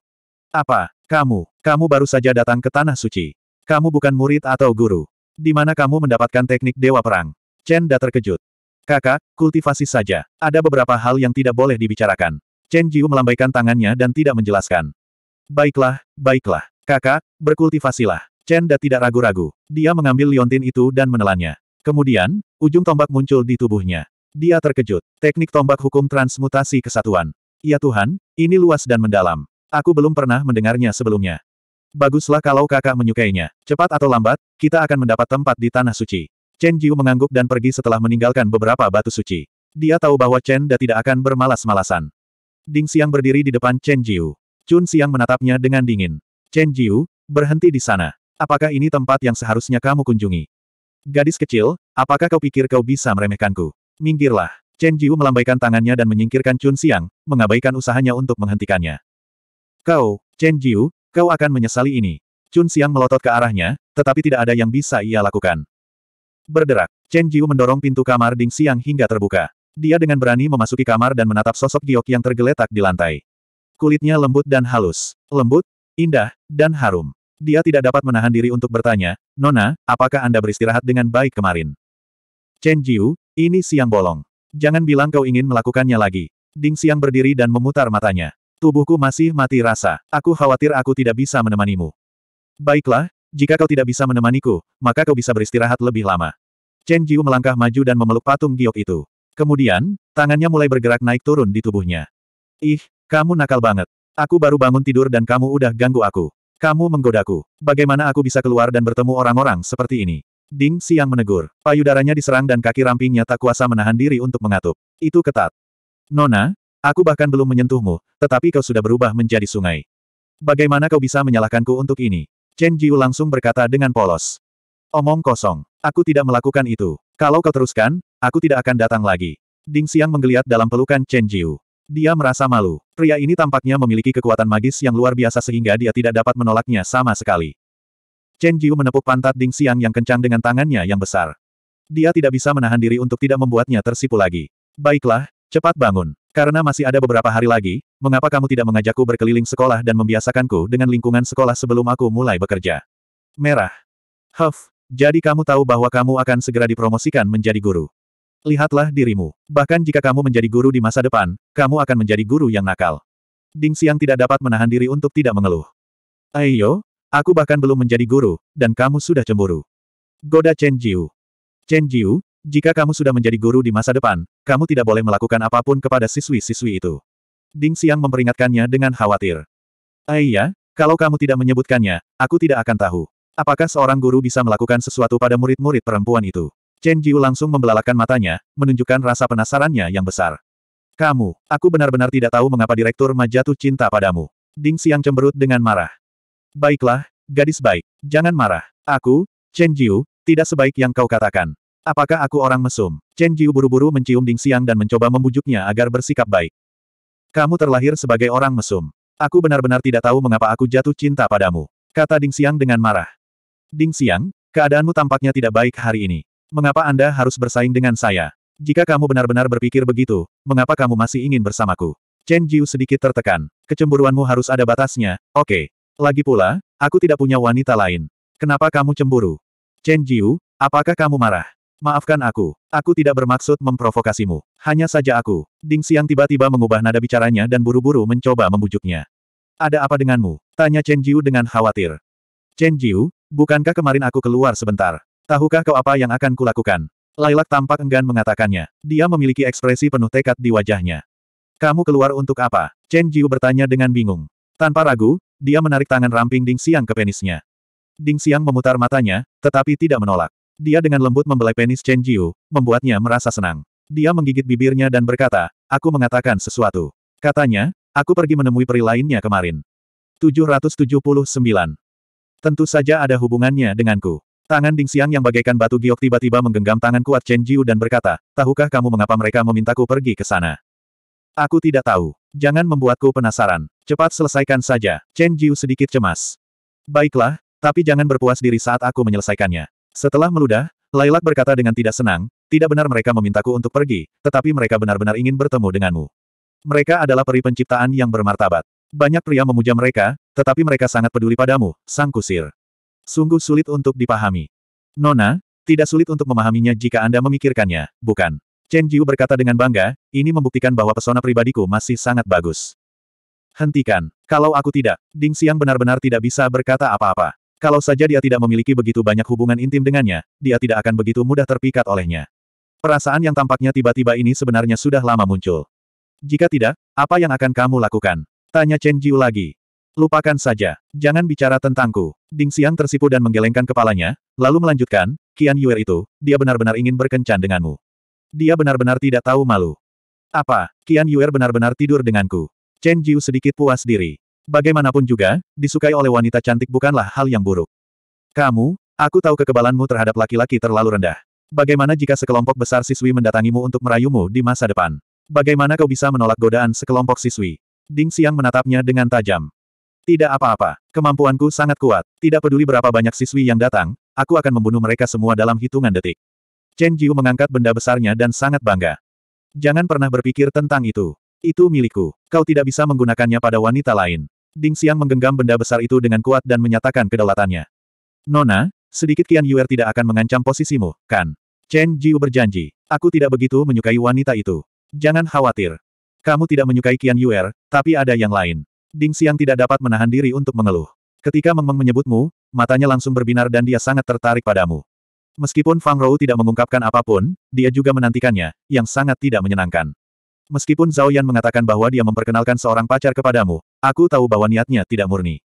Apa? Kamu, kamu baru saja datang ke Tanah Suci. Kamu bukan murid atau guru. Di mana kamu mendapatkan teknik dewa perang? Chen Da terkejut. Kakak, kultivasi saja. Ada beberapa hal yang tidak boleh dibicarakan. Chen Jiu melambaikan tangannya dan tidak menjelaskan. Baiklah, baiklah. Kakak, berkultivasilah. Chen Da tidak ragu-ragu. Dia mengambil liontin itu dan menelannya. Kemudian, ujung tombak muncul di tubuhnya. Dia terkejut. Teknik tombak hukum transmutasi kesatuan. Ya Tuhan, ini luas dan mendalam. Aku belum pernah mendengarnya sebelumnya. Baguslah kalau kakak menyukainya. Cepat atau lambat, kita akan mendapat tempat di Tanah Suci. Chen Jiu mengangguk dan pergi setelah meninggalkan beberapa batu suci. Dia tahu bahwa Chen Da tidak akan bermalas-malasan. Ding Xiang berdiri di depan Chen Jiu. Chun Xiang menatapnya dengan dingin. Chen Jiu, berhenti di sana. Apakah ini tempat yang seharusnya kamu kunjungi? Gadis kecil, apakah kau pikir kau bisa meremehkanku? Minggirlah. Chen Jiu melambaikan tangannya dan menyingkirkan Chun Xiang, mengabaikan usahanya untuk menghentikannya. Kau, Chen Jiu, kau akan menyesali ini. Chun Xiang melotot ke arahnya, tetapi tidak ada yang bisa ia lakukan. Berderak, Chen Jiu mendorong pintu kamar Ding Xiang hingga terbuka. Dia dengan berani memasuki kamar dan menatap sosok giok yang tergeletak di lantai. Kulitnya lembut dan halus, lembut, indah, dan harum. Dia tidak dapat menahan diri untuk bertanya, Nona, apakah Anda beristirahat dengan baik kemarin? Chen Jiu, ini siang bolong. Jangan bilang kau ingin melakukannya lagi. Ding Xiang berdiri dan memutar matanya. Tubuhku masih mati rasa. Aku khawatir aku tidak bisa menemanimu. Baiklah, jika kau tidak bisa menemaniku, maka kau bisa beristirahat lebih lama. Chen Jiu melangkah maju dan memeluk patung giok itu. Kemudian, tangannya mulai bergerak naik turun di tubuhnya. Ih, kamu nakal banget. Aku baru bangun tidur dan kamu udah ganggu aku. Kamu menggodaku. Bagaimana aku bisa keluar dan bertemu orang-orang seperti ini? Ding Siang menegur. Payudaranya diserang dan kaki rampingnya tak kuasa menahan diri untuk mengatup. Itu ketat. Nona, aku bahkan belum menyentuhmu, tetapi kau sudah berubah menjadi sungai. Bagaimana kau bisa menyalahkanku untuk ini? Chen Jiu langsung berkata dengan polos. Omong kosong. Aku tidak melakukan itu. Kalau kau teruskan, aku tidak akan datang lagi. Ding Xiang menggeliat dalam pelukan Chen Jiu. Dia merasa malu. Pria ini tampaknya memiliki kekuatan magis yang luar biasa sehingga dia tidak dapat menolaknya sama sekali. Chen Jiu menepuk pantat Ding Xiang yang kencang dengan tangannya yang besar. Dia tidak bisa menahan diri untuk tidak membuatnya tersipu lagi. Baiklah, cepat bangun. Karena masih ada beberapa hari lagi, mengapa kamu tidak mengajakku berkeliling sekolah dan membiasakanku dengan lingkungan sekolah sebelum aku mulai bekerja? Merah. Huff, jadi kamu tahu bahwa kamu akan segera dipromosikan menjadi guru. Lihatlah dirimu. Bahkan jika kamu menjadi guru di masa depan, kamu akan menjadi guru yang nakal. Ding Xiang tidak dapat menahan diri untuk tidak mengeluh. Ayo, aku bahkan belum menjadi guru, dan kamu sudah cemburu. Goda Chen Jiu. Chen Jiu, jika kamu sudah menjadi guru di masa depan, kamu tidak boleh melakukan apapun kepada siswi-siswi itu. Ding Xiang memperingatkannya dengan khawatir. Aiyah, eh kalau kamu tidak menyebutkannya, aku tidak akan tahu. Apakah seorang guru bisa melakukan sesuatu pada murid-murid perempuan itu? Chen Jiu langsung membelalakan matanya, menunjukkan rasa penasarannya yang besar. Kamu, aku benar-benar tidak tahu mengapa Direktur Ma jatuh cinta padamu. Ding Xiang cemberut dengan marah. Baiklah, gadis baik, jangan marah. Aku, Chen Jiu, tidak sebaik yang kau katakan. Apakah aku orang mesum? Chen Jiu buru-buru mencium Ding Xiang dan mencoba membujuknya agar bersikap baik. Kamu terlahir sebagai orang mesum. Aku benar-benar tidak tahu mengapa aku jatuh cinta padamu. Kata Ding Xiang dengan marah. Ding Xiang, keadaanmu tampaknya tidak baik hari ini. Mengapa Anda harus bersaing dengan saya? Jika kamu benar-benar berpikir begitu, mengapa kamu masih ingin bersamaku? Chen Jiu sedikit tertekan. Kecemburuanmu harus ada batasnya, oke. Okay. Lagi pula, aku tidak punya wanita lain. Kenapa kamu cemburu? Chen Jiu, apakah kamu marah? Maafkan aku. Aku tidak bermaksud memprovokasimu. Hanya saja aku. Ding Xiang tiba-tiba mengubah nada bicaranya dan buru-buru mencoba membujuknya. Ada apa denganmu? Tanya Chen Jiu dengan khawatir. Chen Jiu, bukankah kemarin aku keluar sebentar? Tahukah kau apa yang akan kulakukan? Lailak tampak enggan mengatakannya. Dia memiliki ekspresi penuh tekad di wajahnya. Kamu keluar untuk apa? Chen Jiu bertanya dengan bingung. Tanpa ragu, dia menarik tangan ramping Ding Xiang ke penisnya. Ding Xiang memutar matanya, tetapi tidak menolak. Dia dengan lembut membelai penis Chen Jiu, membuatnya merasa senang. Dia menggigit bibirnya dan berkata, aku mengatakan sesuatu. Katanya, aku pergi menemui peri lainnya kemarin. 779. Tentu saja ada hubungannya denganku. Tangan Ding Xiang yang bagaikan batu giok tiba-tiba menggenggam tangan kuat Chen Jiu dan berkata, tahukah kamu mengapa mereka memintaku pergi ke sana? Aku tidak tahu. Jangan membuatku penasaran. Cepat selesaikan saja. Chen Jiu sedikit cemas. Baiklah, tapi jangan berpuas diri saat aku menyelesaikannya. Setelah meludah, Lailak berkata dengan tidak senang, tidak benar mereka memintaku untuk pergi, tetapi mereka benar-benar ingin bertemu denganmu. Mereka adalah peri penciptaan yang bermartabat. Banyak pria memuja mereka, tetapi mereka sangat peduli padamu, sang kusir. Sungguh sulit untuk dipahami. Nona, tidak sulit untuk memahaminya jika Anda memikirkannya, bukan? Chen Jiu berkata dengan bangga, ini membuktikan bahwa pesona pribadiku masih sangat bagus. Hentikan. Kalau aku tidak, Ding Xiang benar-benar tidak bisa berkata apa-apa. Kalau saja dia tidak memiliki begitu banyak hubungan intim dengannya, dia tidak akan begitu mudah terpikat olehnya. Perasaan yang tampaknya tiba-tiba ini sebenarnya sudah lama muncul. Jika tidak, apa yang akan kamu lakukan? Tanya Chen Jiu lagi. Lupakan saja. Jangan bicara tentangku. Ding Xiang tersipu dan menggelengkan kepalanya, lalu melanjutkan, Qian Yue itu, dia benar-benar ingin berkencan denganmu. Dia benar-benar tidak tahu malu. Apa, Qian Yue benar-benar tidur denganku? Chen Jiu sedikit puas diri. Bagaimanapun juga, disukai oleh wanita cantik bukanlah hal yang buruk. Kamu, aku tahu kekebalanmu terhadap laki-laki terlalu rendah. Bagaimana jika sekelompok besar siswi mendatangimu untuk merayumu di masa depan? Bagaimana kau bisa menolak godaan sekelompok siswi? Ding Xiang menatapnya dengan tajam. Tidak apa-apa, kemampuanku sangat kuat. Tidak peduli berapa banyak siswi yang datang, aku akan membunuh mereka semua dalam hitungan detik. Chen Jiu mengangkat benda besarnya dan sangat bangga. Jangan pernah berpikir tentang itu. Itu milikku. Kau tidak bisa menggunakannya pada wanita lain. Ding Xiang menggenggam benda besar itu dengan kuat dan menyatakan kedaulatannya. Nona, sedikit kian Yuer tidak akan mengancam posisimu, kan? Chen Jiu berjanji, aku tidak begitu menyukai wanita itu. Jangan khawatir. Kamu tidak menyukai Qian Yuer, tapi ada yang lain. Ding Xiang tidak dapat menahan diri untuk mengeluh. Ketika Meng Meng menyebutmu, matanya langsung berbinar dan dia sangat tertarik padamu. Meskipun Fang Rou tidak mengungkapkan apapun, dia juga menantikannya, yang sangat tidak menyenangkan. Meskipun Zhao Yan mengatakan bahwa dia memperkenalkan seorang pacar kepadamu, aku tahu bahwa niatnya tidak murni.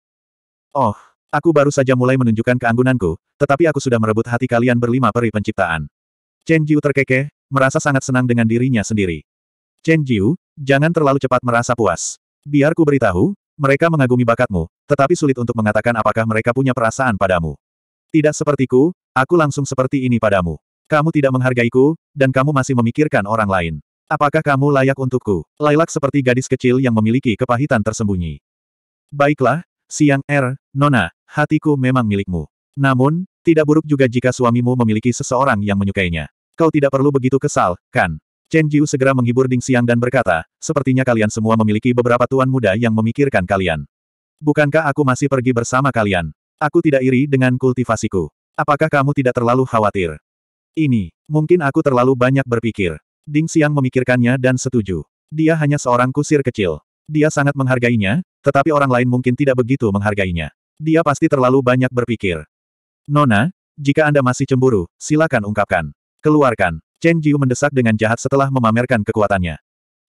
Oh, aku baru saja mulai menunjukkan keanggunanku, tetapi aku sudah merebut hati kalian berlima peri penciptaan. Chen Jiu terkekeh, merasa sangat senang dengan dirinya sendiri. Chen Jiu, jangan terlalu cepat merasa puas. Biar ku beritahu, mereka mengagumi bakatmu, tetapi sulit untuk mengatakan apakah mereka punya perasaan padamu. Tidak sepertiku, aku langsung seperti ini padamu. Kamu tidak menghargaiku, dan kamu masih memikirkan orang lain. Apakah kamu layak untukku? Lailak seperti gadis kecil yang memiliki kepahitan tersembunyi. Baiklah, siang er, Nona, hatiku memang milikmu. Namun, tidak buruk juga jika suamimu memiliki seseorang yang menyukainya. Kau tidak perlu begitu kesal, kan? Chen Jiu segera menghibur Ding Xiang dan berkata, sepertinya kalian semua memiliki beberapa tuan muda yang memikirkan kalian. Bukankah aku masih pergi bersama kalian? Aku tidak iri dengan kultivasiku. Apakah kamu tidak terlalu khawatir? Ini, mungkin aku terlalu banyak berpikir. Ding Xiang memikirkannya dan setuju. Dia hanya seorang kusir kecil. Dia sangat menghargainya, tetapi orang lain mungkin tidak begitu menghargainya. Dia pasti terlalu banyak berpikir. Nona, jika Anda masih cemburu, silakan ungkapkan. Keluarkan. Chen Jiu mendesak dengan jahat setelah memamerkan kekuatannya.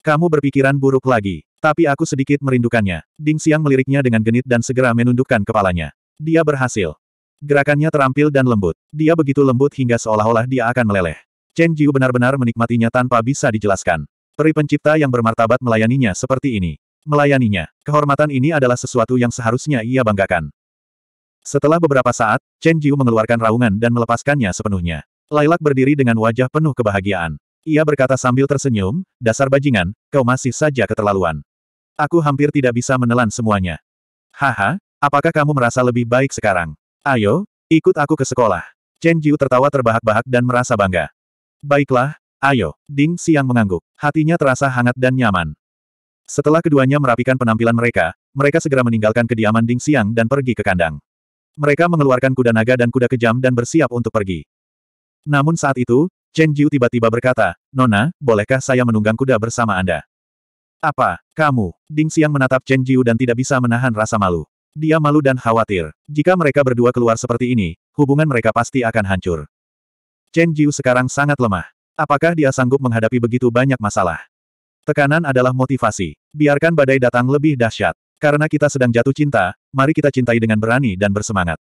Kamu berpikiran buruk lagi, tapi aku sedikit merindukannya. Ding Xiang meliriknya dengan genit dan segera menundukkan kepalanya. Dia berhasil. Gerakannya terampil dan lembut. Dia begitu lembut hingga seolah-olah dia akan meleleh. Chen Jiu benar-benar menikmatinya tanpa bisa dijelaskan. Peri pencipta yang bermartabat melayaninya seperti ini. Melayaninya. Kehormatan ini adalah sesuatu yang seharusnya ia banggakan. Setelah beberapa saat, Chen Jiu mengeluarkan raungan dan melepaskannya sepenuhnya. Lailak berdiri dengan wajah penuh kebahagiaan. Ia berkata sambil tersenyum, dasar bajingan, kau masih saja keterlaluan. Aku hampir tidak bisa menelan semuanya. Haha, apakah kamu merasa lebih baik sekarang? Ayo, ikut aku ke sekolah. Chen Jiu tertawa terbahak-bahak dan merasa bangga. Baiklah, ayo. Ding Siang mengangguk. Hatinya terasa hangat dan nyaman. Setelah keduanya merapikan penampilan mereka, mereka segera meninggalkan kediaman Ding Siang dan pergi ke kandang. Mereka mengeluarkan kuda naga dan kuda kejam dan bersiap untuk pergi. Namun saat itu, Chen Jiu tiba-tiba berkata, Nona, bolehkah saya menunggang kuda bersama Anda? Apa, kamu? Ding Siang menatap Chen Jiu dan tidak bisa menahan rasa malu. Dia malu dan khawatir. Jika mereka berdua keluar seperti ini, hubungan mereka pasti akan hancur. Chen Jiu sekarang sangat lemah. Apakah dia sanggup menghadapi begitu banyak masalah? Tekanan adalah motivasi. Biarkan badai datang lebih dahsyat. Karena kita sedang jatuh cinta, mari kita cintai dengan berani dan bersemangat.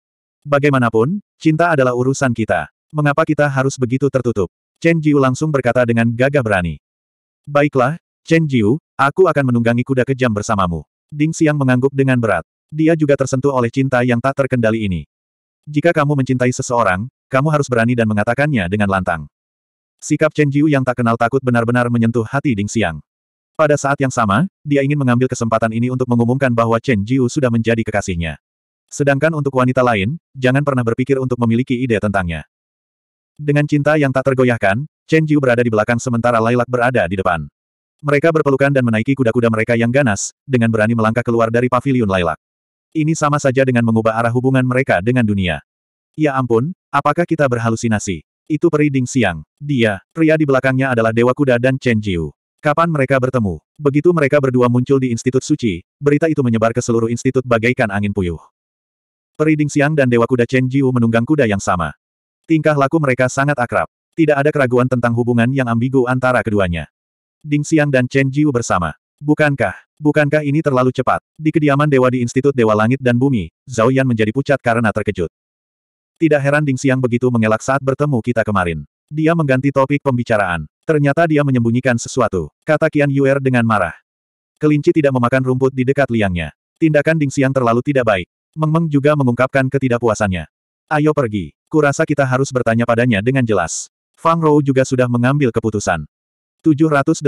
Bagaimanapun, cinta adalah urusan kita. Mengapa kita harus begitu tertutup? Chen Jiu langsung berkata dengan gagah berani. Baiklah, Chen Jiu, aku akan menunggangi kuda kejam bersamamu. Ding Xiang mengangguk dengan berat. Dia juga tersentuh oleh cinta yang tak terkendali ini. Jika kamu mencintai seseorang, kamu harus berani dan mengatakannya dengan lantang. Sikap Chen Jiu yang tak kenal takut benar-benar menyentuh hati Ding Xiang. Pada saat yang sama, dia ingin mengambil kesempatan ini untuk mengumumkan bahwa Chen Jiu sudah menjadi kekasihnya. Sedangkan untuk wanita lain, jangan pernah berpikir untuk memiliki ide tentangnya. Dengan cinta yang tak tergoyahkan, Chen Jiu berada di belakang sementara Lailak berada di depan. Mereka berpelukan dan menaiki kuda-kuda mereka yang ganas, dengan berani melangkah keluar dari pavilion Lailak. Ini sama saja dengan mengubah arah hubungan mereka dengan dunia. Ya ampun, Apakah kita berhalusinasi? Itu peri Ding Siang. Dia, pria di belakangnya adalah Dewa Kuda dan Chen Jiu. Kapan mereka bertemu? Begitu mereka berdua muncul di Institut Suci, berita itu menyebar ke seluruh institut bagaikan angin puyuh. Peri Ding Siang dan Dewa Kuda Chen Jiu menunggang kuda yang sama. Tingkah laku mereka sangat akrab. Tidak ada keraguan tentang hubungan yang ambigu antara keduanya. Ding Xiang dan Chen Jiu bersama. Bukankah, bukankah ini terlalu cepat? Di kediaman dewa di Institut Dewa Langit dan Bumi, Zhao Yan menjadi pucat karena terkejut. Tidak heran Ding Xiang begitu mengelak saat bertemu kita kemarin. Dia mengganti topik pembicaraan. Ternyata dia menyembunyikan sesuatu, kata Qian Yuer dengan marah. Kelinci tidak memakan rumput di dekat liangnya. Tindakan Ding Xiang terlalu tidak baik. Meng Meng juga mengungkapkan ketidakpuasannya. Ayo pergi. Kurasa kita harus bertanya padanya dengan jelas. Fang Rou juga sudah mengambil keputusan. 780.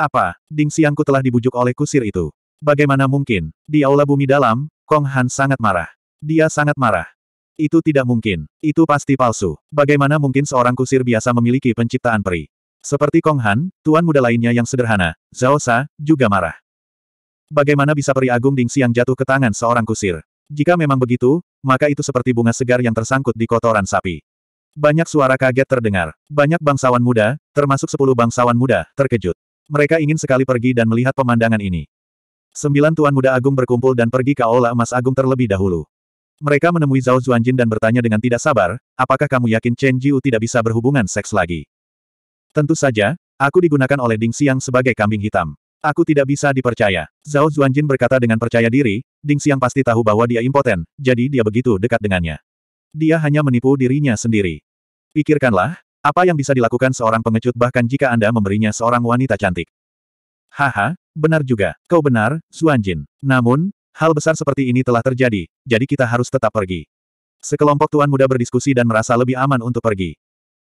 Apa, Ding Xiangku telah dibujuk oleh kusir itu. Bagaimana mungkin? Di aula bumi dalam, Kong Han sangat marah. Dia sangat marah. Itu tidak mungkin. Itu pasti palsu. Bagaimana mungkin seorang kusir biasa memiliki penciptaan peri? Seperti Kong Han, tuan muda lainnya yang sederhana, Zhao Sa, juga marah. Bagaimana bisa peri agung Ding yang jatuh ke tangan seorang kusir? Jika memang begitu, maka itu seperti bunga segar yang tersangkut di kotoran sapi. Banyak suara kaget terdengar. Banyak bangsawan muda, termasuk sepuluh bangsawan muda, terkejut. Mereka ingin sekali pergi dan melihat pemandangan ini. Sembilan tuan muda agung berkumpul dan pergi ke aula emas agung terlebih dahulu. Mereka menemui Zhao Zuanjin dan bertanya dengan tidak sabar, apakah kamu yakin Chen Jiu tidak bisa berhubungan seks lagi? Tentu saja, aku digunakan oleh Ding Xiang sebagai kambing hitam. Aku tidak bisa dipercaya. Zhao Zuanjin berkata dengan percaya diri, Ding Xiang pasti tahu bahwa dia impoten, jadi dia begitu dekat dengannya. Dia hanya menipu dirinya sendiri. Pikirkanlah, apa yang bisa dilakukan seorang pengecut bahkan jika Anda memberinya seorang wanita cantik? Haha, benar juga, kau benar, Zuanjin. Namun, Hal besar seperti ini telah terjadi, jadi kita harus tetap pergi. Sekelompok tuan muda berdiskusi dan merasa lebih aman untuk pergi.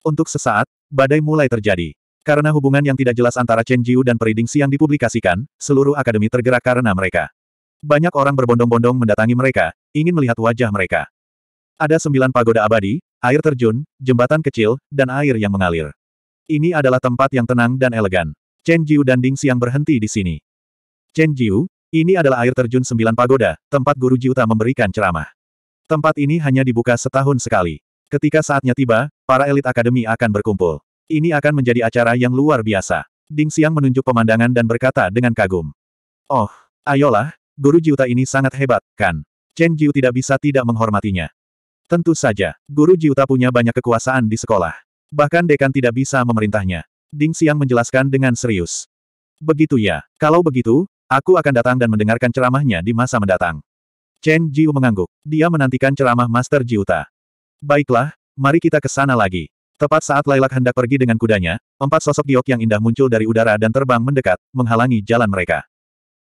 Untuk sesaat, badai mulai terjadi. Karena hubungan yang tidak jelas antara Chen Jiu dan Periding Siang dipublikasikan, seluruh akademi tergerak karena mereka. Banyak orang berbondong-bondong mendatangi mereka, ingin melihat wajah mereka. Ada sembilan pagoda abadi, air terjun, jembatan kecil, dan air yang mengalir. Ini adalah tempat yang tenang dan elegan. Chen Jiu dan Ding Xiang berhenti di sini. Chen Jiu, ini adalah air terjun sembilan pagoda, tempat Guru Jiuta memberikan ceramah. Tempat ini hanya dibuka setahun sekali. Ketika saatnya tiba, para elit akademi akan berkumpul. Ini akan menjadi acara yang luar biasa. Ding Xiang menunjuk pemandangan dan berkata dengan kagum. Oh, ayolah, Guru Jiuta ini sangat hebat, kan? Chen Jiu tidak bisa tidak menghormatinya. Tentu saja, Guru Jiuta punya banyak kekuasaan di sekolah. Bahkan dekan tidak bisa memerintahnya. Ding Xiang menjelaskan dengan serius. Begitu ya, kalau begitu, Aku akan datang dan mendengarkan ceramahnya di masa mendatang. Chen Jiu mengangguk. Dia menantikan ceramah Master Jiuta. Baiklah, mari kita ke sana lagi. Tepat saat Lailak hendak pergi dengan kudanya, empat sosok giok yang indah muncul dari udara dan terbang mendekat, menghalangi jalan mereka.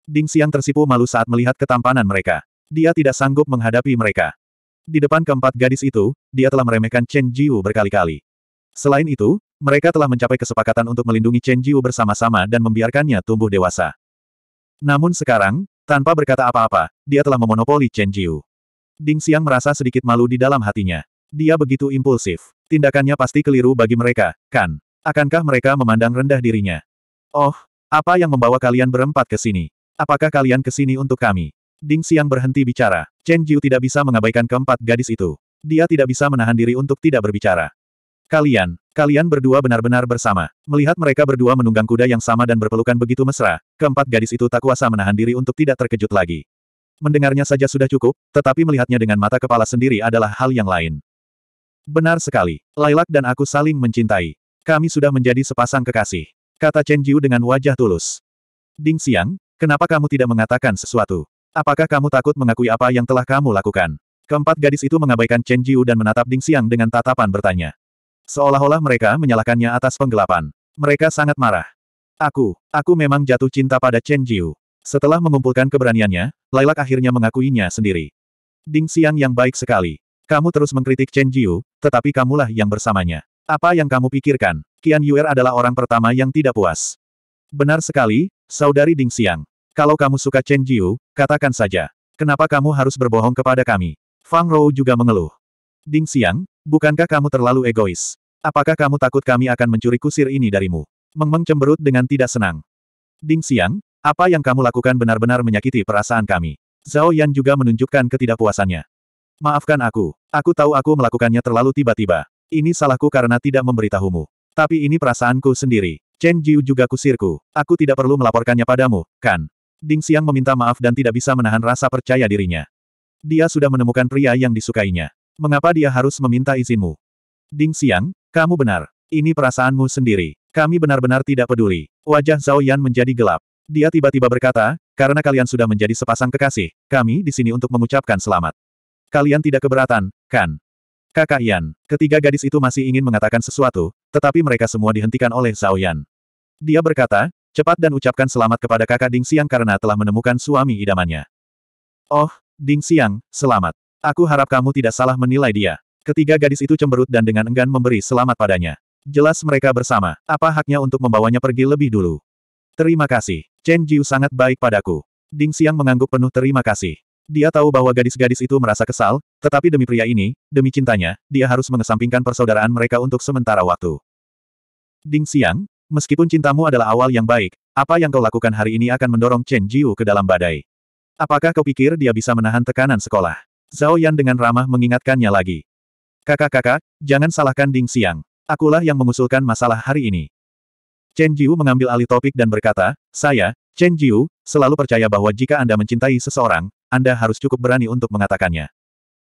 Ding Xiang tersipu malu saat melihat ketampanan mereka. Dia tidak sanggup menghadapi mereka. Di depan keempat gadis itu, dia telah meremehkan Chen Jiu berkali-kali. Selain itu, mereka telah mencapai kesepakatan untuk melindungi Chen Jiu bersama-sama dan membiarkannya tumbuh dewasa. Namun sekarang, tanpa berkata apa-apa, dia telah memonopoli Chen Jiu. Ding Xiang merasa sedikit malu di dalam hatinya. Dia begitu impulsif. Tindakannya pasti keliru bagi mereka, kan? Akankah mereka memandang rendah dirinya? Oh, apa yang membawa kalian berempat ke sini? Apakah kalian ke sini untuk kami? Ding Xiang berhenti bicara. Chen Jiu tidak bisa mengabaikan keempat gadis itu. Dia tidak bisa menahan diri untuk tidak berbicara. Kalian, kalian berdua benar-benar bersama. Melihat mereka berdua menunggang kuda yang sama dan berpelukan begitu mesra, keempat gadis itu tak kuasa menahan diri untuk tidak terkejut lagi. Mendengarnya saja sudah cukup, tetapi melihatnya dengan mata kepala sendiri adalah hal yang lain. Benar sekali, Lailak dan aku saling mencintai. Kami sudah menjadi sepasang kekasih. Kata Chen Jiu dengan wajah tulus. Ding Xiang, kenapa kamu tidak mengatakan sesuatu? Apakah kamu takut mengakui apa yang telah kamu lakukan? Keempat gadis itu mengabaikan Chen Jiu dan menatap Ding Xiang dengan tatapan bertanya. Seolah-olah mereka menyalahkannya atas penggelapan. Mereka sangat marah. Aku, aku memang jatuh cinta pada Chen Jiu. Setelah mengumpulkan keberaniannya, Lailak akhirnya mengakuinya sendiri. Ding Xiang yang baik sekali. Kamu terus mengkritik Chen Jiu, tetapi kamulah yang bersamanya. Apa yang kamu pikirkan? Qian Yuer adalah orang pertama yang tidak puas. Benar sekali, saudari Ding Xiang. Kalau kamu suka Chen Jiu, katakan saja. Kenapa kamu harus berbohong kepada kami? Fang Rou juga mengeluh. Ding Xiang, Bukankah kamu terlalu egois? Apakah kamu takut kami akan mencuri kusir ini darimu? Meng Meng cemberut dengan tidak senang. Ding Xiang, apa yang kamu lakukan benar-benar menyakiti perasaan kami. Zhao Yan juga menunjukkan ketidakpuasannya. Maafkan aku. Aku tahu aku melakukannya terlalu tiba-tiba. Ini salahku karena tidak memberitahumu. Tapi ini perasaanku sendiri. Chen Jiu juga kusirku. Aku tidak perlu melaporkannya padamu, kan? Ding Xiang meminta maaf dan tidak bisa menahan rasa percaya dirinya. Dia sudah menemukan pria yang disukainya. Mengapa dia harus meminta izinmu? Ding Xiang, kamu benar. Ini perasaanmu sendiri. Kami benar-benar tidak peduli. Wajah Zhao Yan menjadi gelap. Dia tiba-tiba berkata, karena kalian sudah menjadi sepasang kekasih, kami di sini untuk mengucapkan selamat. Kalian tidak keberatan, kan? Kakak Yan, ketiga gadis itu masih ingin mengatakan sesuatu, tetapi mereka semua dihentikan oleh Zhao Yan. Dia berkata, cepat dan ucapkan selamat kepada kakak Ding Xiang karena telah menemukan suami idamannya. Oh, Ding Xiang, selamat. Aku harap kamu tidak salah menilai dia. Ketiga gadis itu cemberut dan dengan enggan memberi selamat padanya. Jelas mereka bersama. Apa haknya untuk membawanya pergi lebih dulu? Terima kasih. Chen Jiu sangat baik padaku. Ding Xiang mengangguk penuh terima kasih. Dia tahu bahwa gadis-gadis itu merasa kesal, tetapi demi pria ini, demi cintanya, dia harus mengesampingkan persaudaraan mereka untuk sementara waktu. Ding Xiang, meskipun cintamu adalah awal yang baik, apa yang kau lakukan hari ini akan mendorong Chen Jiu ke dalam badai. Apakah kau pikir dia bisa menahan tekanan sekolah? Zhao Yan dengan ramah mengingatkannya lagi. Kakak-kakak, jangan salahkan Ding Xiang. Akulah yang mengusulkan masalah hari ini. Chen Jiu mengambil alih topik dan berkata, saya, Chen Jiu, selalu percaya bahwa jika Anda mencintai seseorang, Anda harus cukup berani untuk mengatakannya.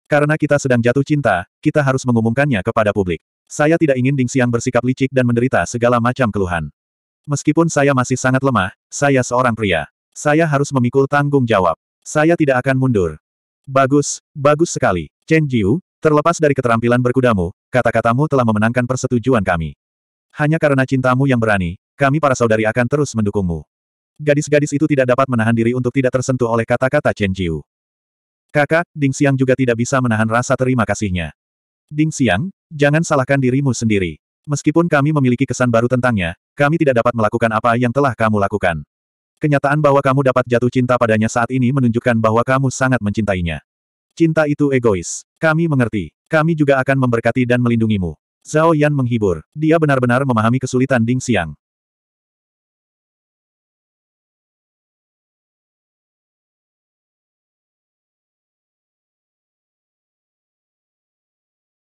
Karena kita sedang jatuh cinta, kita harus mengumumkannya kepada publik. Saya tidak ingin Ding Xiang bersikap licik dan menderita segala macam keluhan. Meskipun saya masih sangat lemah, saya seorang pria. Saya harus memikul tanggung jawab. Saya tidak akan mundur. Bagus, bagus sekali. Chen Jiu, terlepas dari keterampilan berkudamu, kata-katamu telah memenangkan persetujuan kami. Hanya karena cintamu yang berani, kami para saudari akan terus mendukungmu. Gadis-gadis itu tidak dapat menahan diri untuk tidak tersentuh oleh kata-kata Chen Jiu. Kakak, Ding Xiang juga tidak bisa menahan rasa terima kasihnya. Ding Xiang, jangan salahkan dirimu sendiri. Meskipun kami memiliki kesan baru tentangnya, kami tidak dapat melakukan apa yang telah kamu lakukan. Kenyataan bahwa kamu dapat jatuh cinta padanya saat ini menunjukkan bahwa kamu sangat mencintainya. Cinta itu egois. Kami mengerti. Kami juga akan memberkati dan melindungimu. Zhao Yan menghibur. Dia benar-benar memahami kesulitan Ding Xiang.